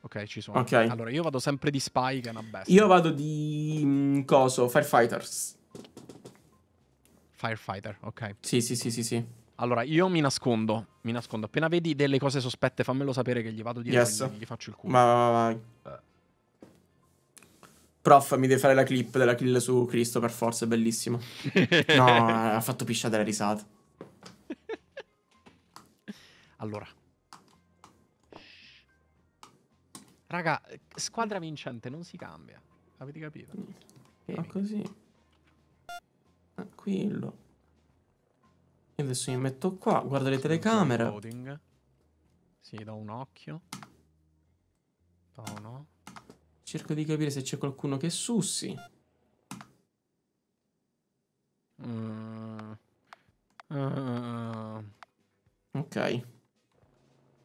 Ok, ci sono. Okay. Allora, io vado sempre di Spy, che è una bestia. Io vado di... Mh, mm, coso? Firefighters. Firefighter, ok. Sì, sì, sì, sì, sì. Allora, io mi nascondo, mi nascondo. Appena vedi delle cose sospette, fammelo sapere che gli vado dietro yes. gli, gli faccio il culo. Ma, ma, ma. vai. Prof, mi devi fare la clip della kill su Cristo per forza, è bellissimo. no, ha fatto piscia delle risate. allora. Raga, squadra vincente non si cambia. Avete capito? Ma così. Tranquillo. Io adesso mi metto qua, guardo le telecamere. Si, Sì, do un occhio. Do uno. Cerco di capire se c'è qualcuno che sussi. Mm. Uh. Ok.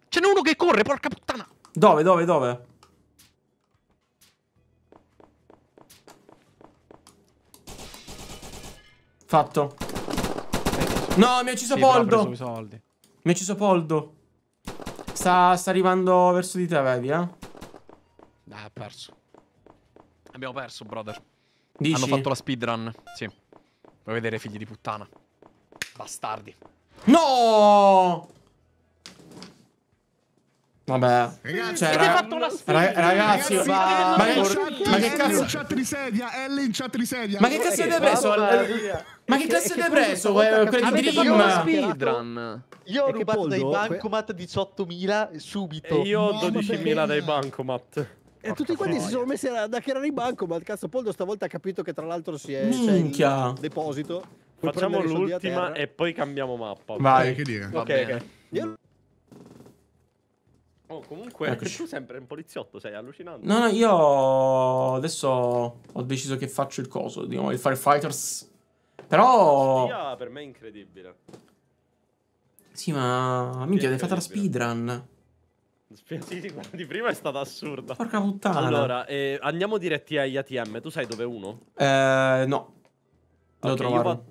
Ce n'è uno che corre, porca puttana! Dove, dove, dove? Fatto. No, mi ha ucciso sì, Poldo. Mi ha ucciso Poldo. Sta, sta, arrivando verso di te, vedi, eh? Ah, ha perso. Abbiamo perso, brother. Dici? Hanno fatto la speedrun. Sì. Vuoi vedere, figli di puttana. Bastardi. No! Vabbè, ragazzi, cioè, ra fatto la sfida. ragazzi, ragazzi va... Eh, ma, che, cazzo? L in chat di sedia, L in chat di sedia. Ma che cazzo avete preso? Ma eh, che cazzo avete preso? Quelli di Dream. Io ho rubato dai bancomat 18.000 subito. E io ho 12.000 dai bancomat. E tutti quanti si sono messi da che erano in banco, ma il cazzo Poldo stavolta ha capito che tra l'altro si è Minchia. deposito. Facciamo l'ultima e poi cambiamo mappa. Vai, che dire. Ok, ok. Oh, comunque, Eccoci. tu sempre un poliziotto, sei allucinante. No, no, io adesso ho deciso che faccio il coso, diciamo, il Firefighters. Però... Sia per me è incredibile. Sì, ma... Minchia, devi fare la speedrun. Sì, quella di prima è stata assurda. Porca puttana. Allora, eh, andiamo diretti agli ATM. Tu sai dove è uno? Eh, no. Devo okay, trovarlo.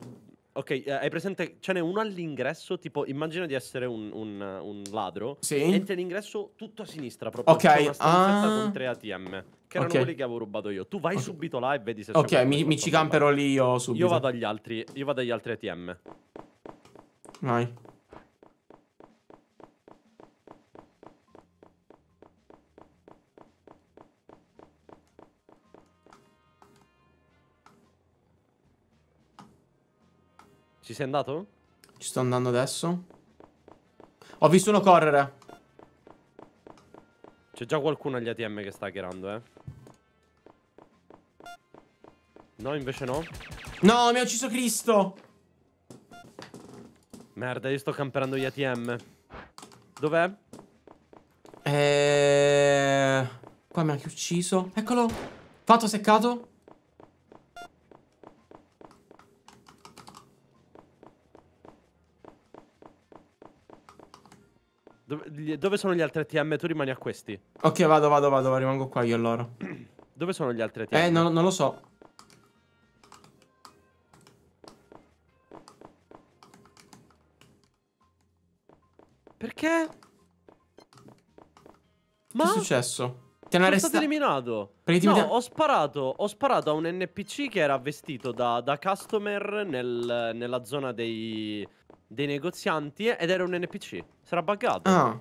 Ok, eh, hai presente? Ce n'è uno all'ingresso, tipo immagina di essere un, un, un ladro. Sì. Entri all'ingresso tutto a sinistra, proprio Ok, c'è una stanzetta ah. con tre ATM. Che erano Ok. quelli che avevo rubato io. Tu vai Okay. subito là e vedi se c'è Ok, mi, mi ci camperò lì io subito. Io vado agli altri, io vado agli altri ATM. Vai. Ci sei andato? Ci sto andando adesso. Ho visto uno correre. C'è già qualcuno agli ATM che sta girando, eh. No, invece no. No, mi ha ucciso Cristo. Merda, io sto camperando gli ATM. Dov'è? Eeeh... Qua mi ha anche ucciso. Eccolo. Fatto seccato. Dove sono gli altri TM? Tu rimani a questi. Ok, vado, vado, vado. Rimango qua io allora. Dove sono gli altri TM? Eh, no, non lo so. Perché? Ma? Che è successo? Ti hanno arrestato? stato eliminato. No, da... ho sparato. Ho sparato a un NPC che era vestito da, da customer nel, nella zona dei, dei negozianti ed era un NPC. Sarà buggato. Ah.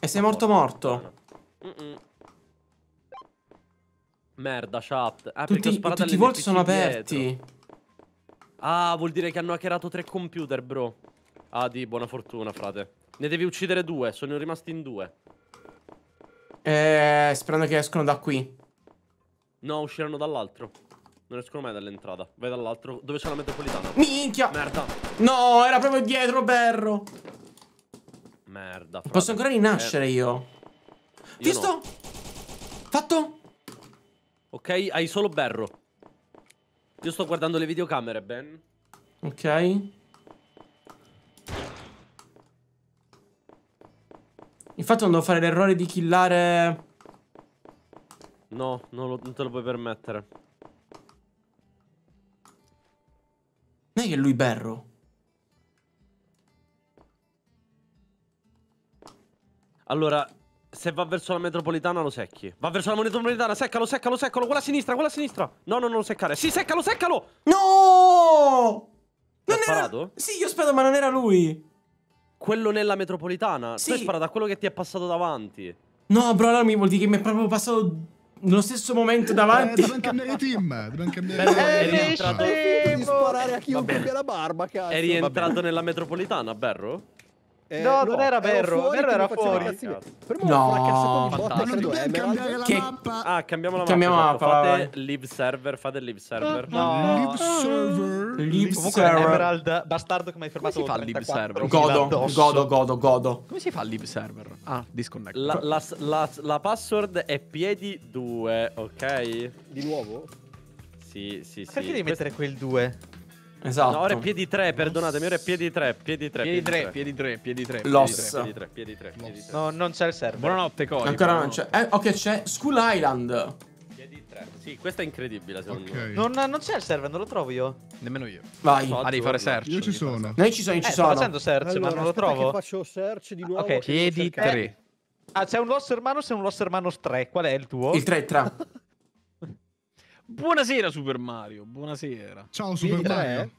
E sei morto morto. Mm -mm. Merda, chat. Ah, tutti, tutti i volti sono aperti. Dietro. Ah, vuol dire che hanno hackerato tre computer, bro. Ah, di buona fortuna, frate. Ne devi uccidere due, sono rimasti in due. Eh, sperando che escono da qui. No, usciranno dall'altro. Non escono mai dall'entrata. Vai dall'altro. Dove c'è la metropolitana? Minchia! Merda. No, era proprio dietro, Berro. Merda. Frate. Posso ancora rinascere eh. io. io. Visto? No. Fatto? Ok, hai solo Berro. Io sto guardando le videocamere, Ben. Ok. Infatti non devo fare l'errore di killare... No, non, lo, non te lo puoi permettere. Non è che lui berro. Allora, se va verso la metropolitana lo secchi. Va verso la metropolitana, seccalo, seccalo, seccalo. Quella a sinistra, quella a sinistra. No, no, non lo seccare. Sì, seccalo, seccalo! No! Non era... Sì, io spero, ma non era lui. Quello nella metropolitana? Sì. Tu hai sparato a quello che ti è passato davanti. No, bro, allora mi vuol dire che mi è proprio passato nello stesso momento davanti. Eh, dobbiamo cambiare team. Dobbiamo cambiare team. È rientrato. Di sparare a chiunque abbia la barba, cazzo. È rientrato nella metropolitana, Berro? Eh, no, no, non era Berro, Berro era fuori. Per me no, botta, non dobbiamo eh, cambiare la che... mappa. Ah, cambiamo la cambiamo mappa. Cambiamo la mappa. Fate live server, fate live server. No, no. live ah. server. Live Comunque server. Emerald, bastardo che mi hai fermato. Come si fa live server? Godo, godo, godo, godo. Come si fa live server? Ah, disconnect. La, la, la, la password è piedi 2, ok? Di nuovo? Sì, sì, Ma sì. Perché devi mettere quel 2? Esatto. No, ora è piedi 3, perdonatemi, ora è piedi 3, piedi 3. Piedi 3, piedi 3, piedi 3. Loss. Piedi 3, piedi 3, No, non c'è il server. Buonanotte, Cori. Ancora non c'è. Eh, ok, c'è School Island. Piedi 3. Sì, questa è incredibile, secondo okay. me. Non, non c'è il server, non lo trovo io. Nemmeno io. Vai. Ah, devi fare search. Io ci sono. Noi ci sono, io ci eh, sono. Sto facendo search, allora, ma non lo trovo. faccio search di nuovo. Ok, piedi 3. Ah, c'è un Lost Hermanos e un Lost Hermanos 3. Qual è il tuo? Il 3 3. Buonasera Super Mario, buonasera. Ciao Super Mario. Eh?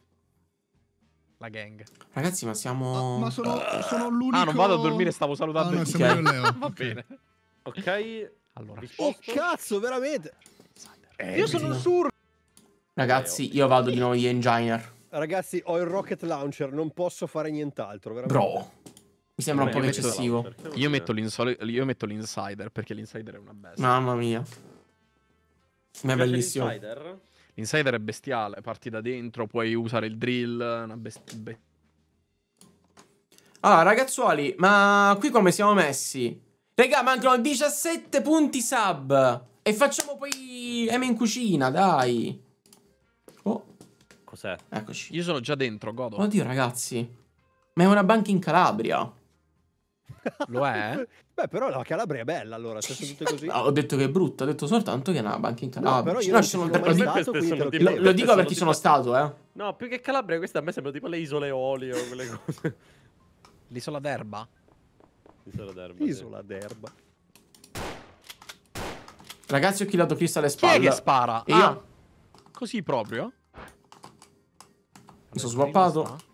La gang. Ragazzi, ma siamo... Ma, ma sono, uh... sono ah, l'unico... Ah, non vado a dormire, stavo salutando no, il no, Leo. Va bene. Ok. Allora. Oh, cazzo, veramente. Eh, io sono sur... Ragazzi, io vado di nuovo gli Enginer. Ragazzi, ho il rocket launcher, non posso fare nient'altro, veramente. Bro. Mi sembra Vabbè, un po' eccessivo. Io metto, l'insider perché l'insider è una bestia. Mamma mia. Ma è bellissimo. L'insider? l'insider? è bestiale, parti da dentro, puoi usare il drill, una best- be- Allora, ragazzuoli, ma qui come siamo messi? Regà, mancano 17 punti sub. E facciamo poi Ema in cucina, dai. Oh. Cos'è? Eccoci. Io sono già dentro, godo. Oddio, ragazzi. Ma è una banca in Calabria. Lo è? Beh, però la Calabria è bella allora, se sono tutte così. No, ho detto che è brutta, ho detto soltanto che è una banca in Calabria. No, ah, però io no, sono per... stato, lo, dico, lo dico perché sono stato, eh. No, più che Calabria, questa a me sembra tipo le isole Olio, quelle cose. L'isola d'erba? L'isola d'erba. Isola d'erba. Ragazzi, ho killato Chris alle spalle. Chi è che spara? E ah, Così proprio? Mi sono swappato.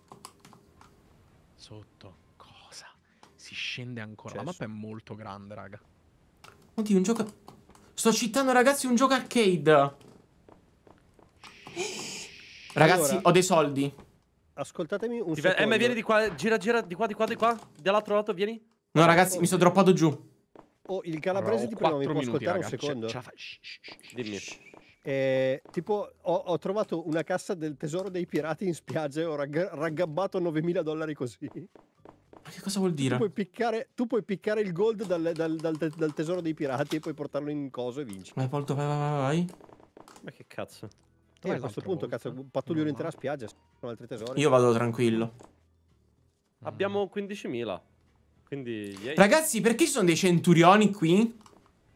scende ancora. Cioè, la mappa è molto grande, raga. Oddio, un gioco... Sto citando, ragazzi, un gioco arcade. Ragazzi, ho dei soldi. Ascoltatemi un secondo. Eh, ma vieni di qua, gira, gira, di qua, di qua, di qua. Dall'altro lato, vieni. No, ragazzi, mi sono droppato giù. Oh, il calabrese di prima mi può ascoltare raga, un secondo? Ce, ce Dimmi. Eh, tipo, ho, ho, trovato una cassa del tesoro dei pirati in spiaggia e ho rag raggabbato 9.000 dollari così. Ma che cosa vuol dire? Tu puoi piccare, tu puoi piccare il gold dal, dal, dal, dal, tesoro dei pirati e poi portarlo in coso e vinci. Vai, Polto, vai, vai, vai. Ma che cazzo? Eh, a questo punto, volta? cazzo, pattuglio no. l'intera spiaggia, sono altri tesori. Io vado tranquillo. Mm. Abbiamo 15.000. Quindi... Yeah. Ragazzi, perché ci sono dei centurioni qui?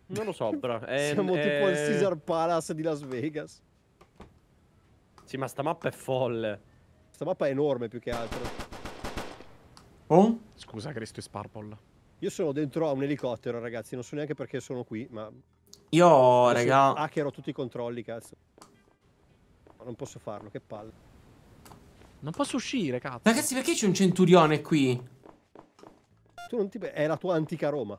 Non lo so, bro. È, Siamo è... tipo al Caesar Palace di Las Vegas. Sì, ma sta mappa è folle. Sta mappa è enorme più che altro. Oh? Scusa, Cristo e Sparpol. Io sono dentro a un elicottero, ragazzi. Non so neanche perché sono qui, ma... Io, Adesso raga... Hackerò tutti i controlli, cazzo. Ma non posso farlo, che palle. Non posso uscire, cazzo. Ragazzi, perché c'è un centurione qui? Tu non ti... È la tua antica Roma.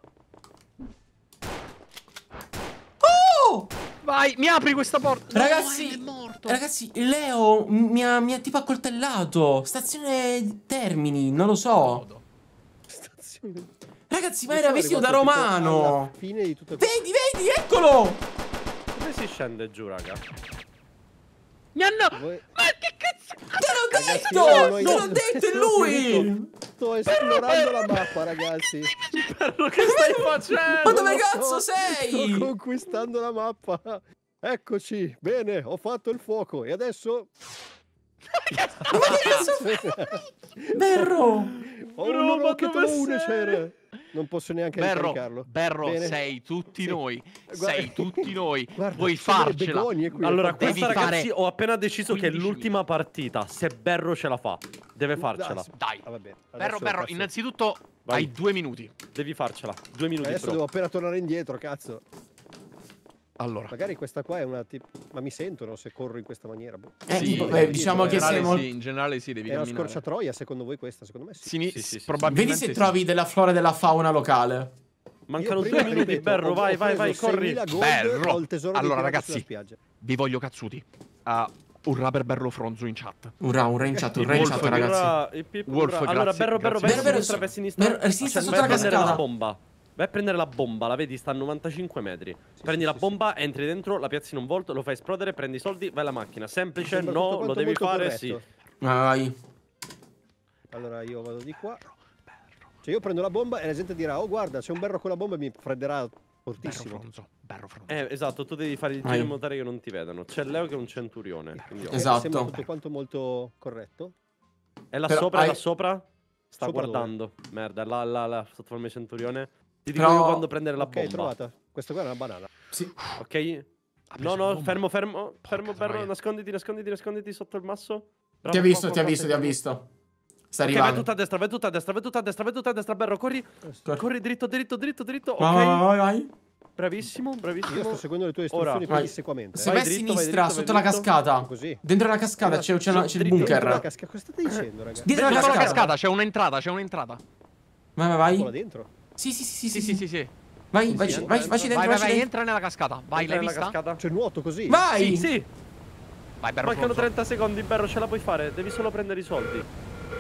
Vai, mi apri questa porta. Ragazzi, no, ragazzi Leo mi ha, mi ha, tipo accoltellato. Stazione Termini, non lo so. Stazione. Ragazzi, ma era vestito da romano. Vedi, vedi, eccolo. Come si scende giù, raga? Mi hanno... Voi... Ma che Te l'ho detto! Te l'ho detto, è lui! Sto esplorando la mappa, ragazzi. Perro, che stai facendo? Ma dove cazzo sei? Sto conquistando la mappa. Eccoci, bene, ho fatto il fuoco e adesso ma che cazzo Berro! Ho Bro, un rocket uno c'era. Non posso neanche Berro, Berro, Bene. sei tutti noi. Guarda, sei tutti noi. Guarda, Vuoi farcela. Allora, questa ragazzi ho appena deciso che è l'ultima partita. Se Berro ce la fa, deve farcela. Dai. Ah, Berro, Berro, innanzitutto Vai. hai due minuti. Devi farcela. Due minuti. Adesso bro. devo appena tornare indietro, cazzo. Allora. Magari questa qua è una tip... Ma mi sentono se corro in questa maniera? Boh. Eh, sì, tipo, eh, diciamo che siamo... Sì, in generale sì, devi è camminare. È una scorciatoia secondo voi questa? Secondo me sì. Sini... sì, sì Probabilmente Vedi se trovi della flora e della fauna locale. Mancano due minuti, Berro, vai, vai, vai, corri. Berro! Allora ragazzi, vi voglio cazzuti. Uh, un per Berro Fronzo in chat. Urrà, urrà in chat, urrà in chat, ragazzi. Wolf, allora, Berro, Berro, Berro, destra, per sinistra. Resista sotto la cascata. Vai a prendere la bomba, la vedi, sta a 95 metri. Sì, Prendi sì, la bomba, sì. entri dentro, la piazzi in un volt, lo fai esplodere, prendi i soldi, vai alla macchina. Semplice, no, lo devi fare, corretto. sì. Vai. Allora io vado di qua. Cioè io prendo la bomba e la gente dirà, oh guarda, c'è un berro con la bomba e mi fredderà fortissimo. Berro fronzo, berro fronzo. Eh, esatto, tu devi fare il giro in modo tale che non ti vedano. C'è Leo che è un centurione. Esatto. Sembra tutto quanto molto corretto. E là Però sopra, hai... là sopra? Sta sopra guardando. Dove? Merda, là, là, là, sotto forma centurione. Ti dico Però... quando prendere la okay, bomba. Ok, trovata. Questa qua è una banana. Sì. Ok? Ah, ah, no, no, bomba. fermo, fermo. Fermo, fermo. Nasconditi, nasconditi, nasconditi sotto il masso. Bravo, ti ha visto, ti ha visto, ti ha visto. Sta arrivando. Okay, vai tutta a destra, vai tutta a destra, vai tutta a destra, vai tutta a destra, Berro, corri. Corri, corri dritto, dritto, dritto, dritto. Ok. Vai, vai, vai. Bravissimo, bravissimo. Io sto seguendo le tue istruzioni Ora, pedissequamente. Se vai a sinistra, vai sotto vai la cascata. Così. Dentro la cascata c'è, il bunker. Dentro la cascata, cosa state dicendo, ragazzi? Dentro la cascata c'è un'entrata, c'è un'entrata. Vai, vai, vai. Dentro. Sì, sì, sì, sì, sì, sì, sì. Vai, vai, vai, vai, vai, vai, vai, entra nella cascata. Vai, l'hai vista? cascata. C'è nuoto così. Vai! Sì, sì. Vai, Berro. Mancano 30 secondi, Berro, ce la puoi fare. Devi solo prendere i soldi.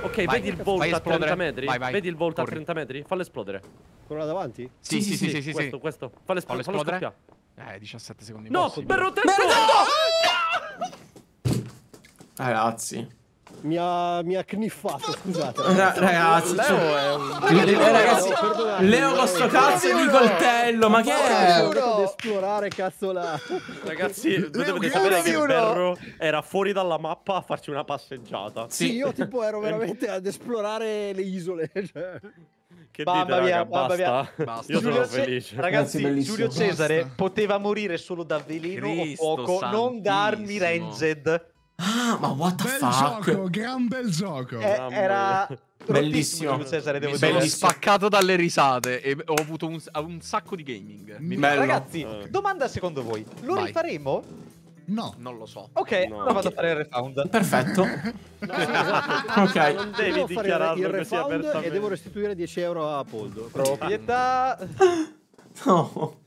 Ok, vedi il volt a 30 metri? Vai, vai. Vedi il volt a 30 metri? Fallo esplodere. Quello là davanti? Sì, sì, sì, sì, Questo, questo. Fallo esplodere. Fallo esplodere. Eh, 17 secondi. No, Berro tento! Berro tento! Ah! Ragazzi. Mi ha, mi ha kniffato, scusate. Ra ragazzi, Leo, è un... Leo, ragazzi, Leo con sto cazzo di coltello, ma che è? Devo esplorare, cazzo là. Ragazzi, voi dovete sapere che Berro era fuori dalla mappa a farci una passeggiata. Sì, io tipo ero veramente ad esplorare le isole. Che mamma dite, mia, raga, basta. Mia. basta. Io Giulio sono felice. Ce ragazzi, Bellissimo. Giulio Cesare basta. poteva morire solo da veleno Cristo o fuoco, non da armi ranged. Ah, ma what the bel fuck? Gioco, gran bel gioco. Eh, era bellissimo. Cesare, devo Mi sono spaccato dalle risate e ho avuto un, un sacco di gaming. Bello. Ragazzi, okay. domanda secondo voi, lo Vai. rifaremo? No. Non lo so. Ok, no. allora vado a fare il refound. Perfetto. no, sì, esatto. ok. Non devi dichiararlo il refound e devo restituire 10 euro a Poldo. Proprietà... no.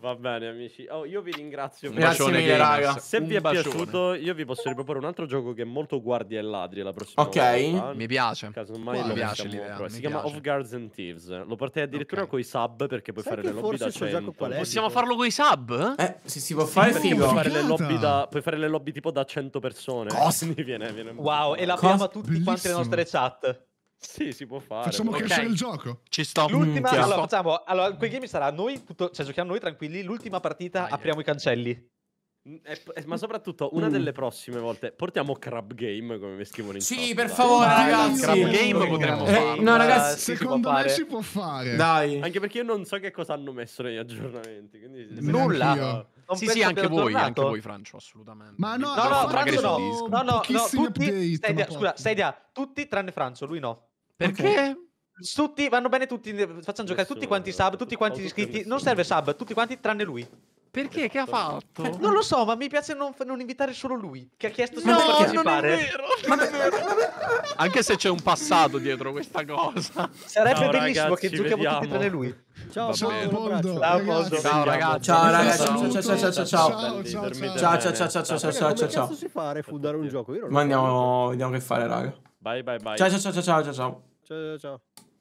Va bene, amici. Oh, io vi ringrazio. Grazie mille, raga. Se vi è piaciuto, io vi posso riproporre un altro gioco che è molto guardia e ladri la prossima Ok. Volta. Mi piace. Casomai wow. lo mi piace l'idea. Si mi chiama Off Guards and Thieves. Lo portai addirittura okay. coi sub perché puoi Sai fare le lobby da 100. Possiamo farlo coi sub? Eh, se si può fare figo. Puoi fare, da, puoi fare, le lobby tipo da 100 persone. Cosa? Viene, viene wow, e l'abbiamo a tutti quanti le nostre chat. Sì, si può fare. Facciamo okay. crescere il gioco. Ci sto. L'ultima, mm, allora, facciamo, allora, quel game sarà noi, tutto, cioè giochiamo noi tranquilli, l'ultima partita Aia. Eh. apriamo i cancelli. Eh, ma soprattutto una mm. delle prossime volte portiamo Crab Game come mi scrivono in Sì, top, per favore, dai. ragazzi. Crab Game potremmo eh, farlo. No, eh, ragazzi, secondo me si può fare. Dai. Anche perché io non so che cosa hanno messo negli aggiornamenti, quindi nulla. Non sì, sì, anche voi, anche voi Francio, assolutamente. Ma no, no, no, Francio no. No, no, no, tutti, Stadia, scusa, Sedia, tutti tranne Francio, lui no. Perché? Okay. Tutti, vanno bene tutti, facciamo giocare tutti quanti sub, tutti quanti iscritti, non serve sub, tutti quanti tranne lui. Perché? Che ha fatto? Non lo so, ma mi piace non, non invitare solo lui, che ha chiesto se no, di partecipare. Non è vero, non è vero. Anche se c'è un passato dietro questa cosa. Sarebbe Ciao, bellissimo ragazzi, che giochiamo vediamo. tutti tranne lui. Ciao, Poldo. Ciao, ragazzi. Ciao, ragazzi. Ciao, ciao, ciao, ciao, ciao. Ciao, ciao, ciao, ciao, ciao, ciao, ciao, ciao. Come si fa a refundare un gioco? Ma andiamo, vediamo che fare, raga. Bye, bye, bye. Ciao, ciao, ciao, ciao, ciao, ciao. 走走走。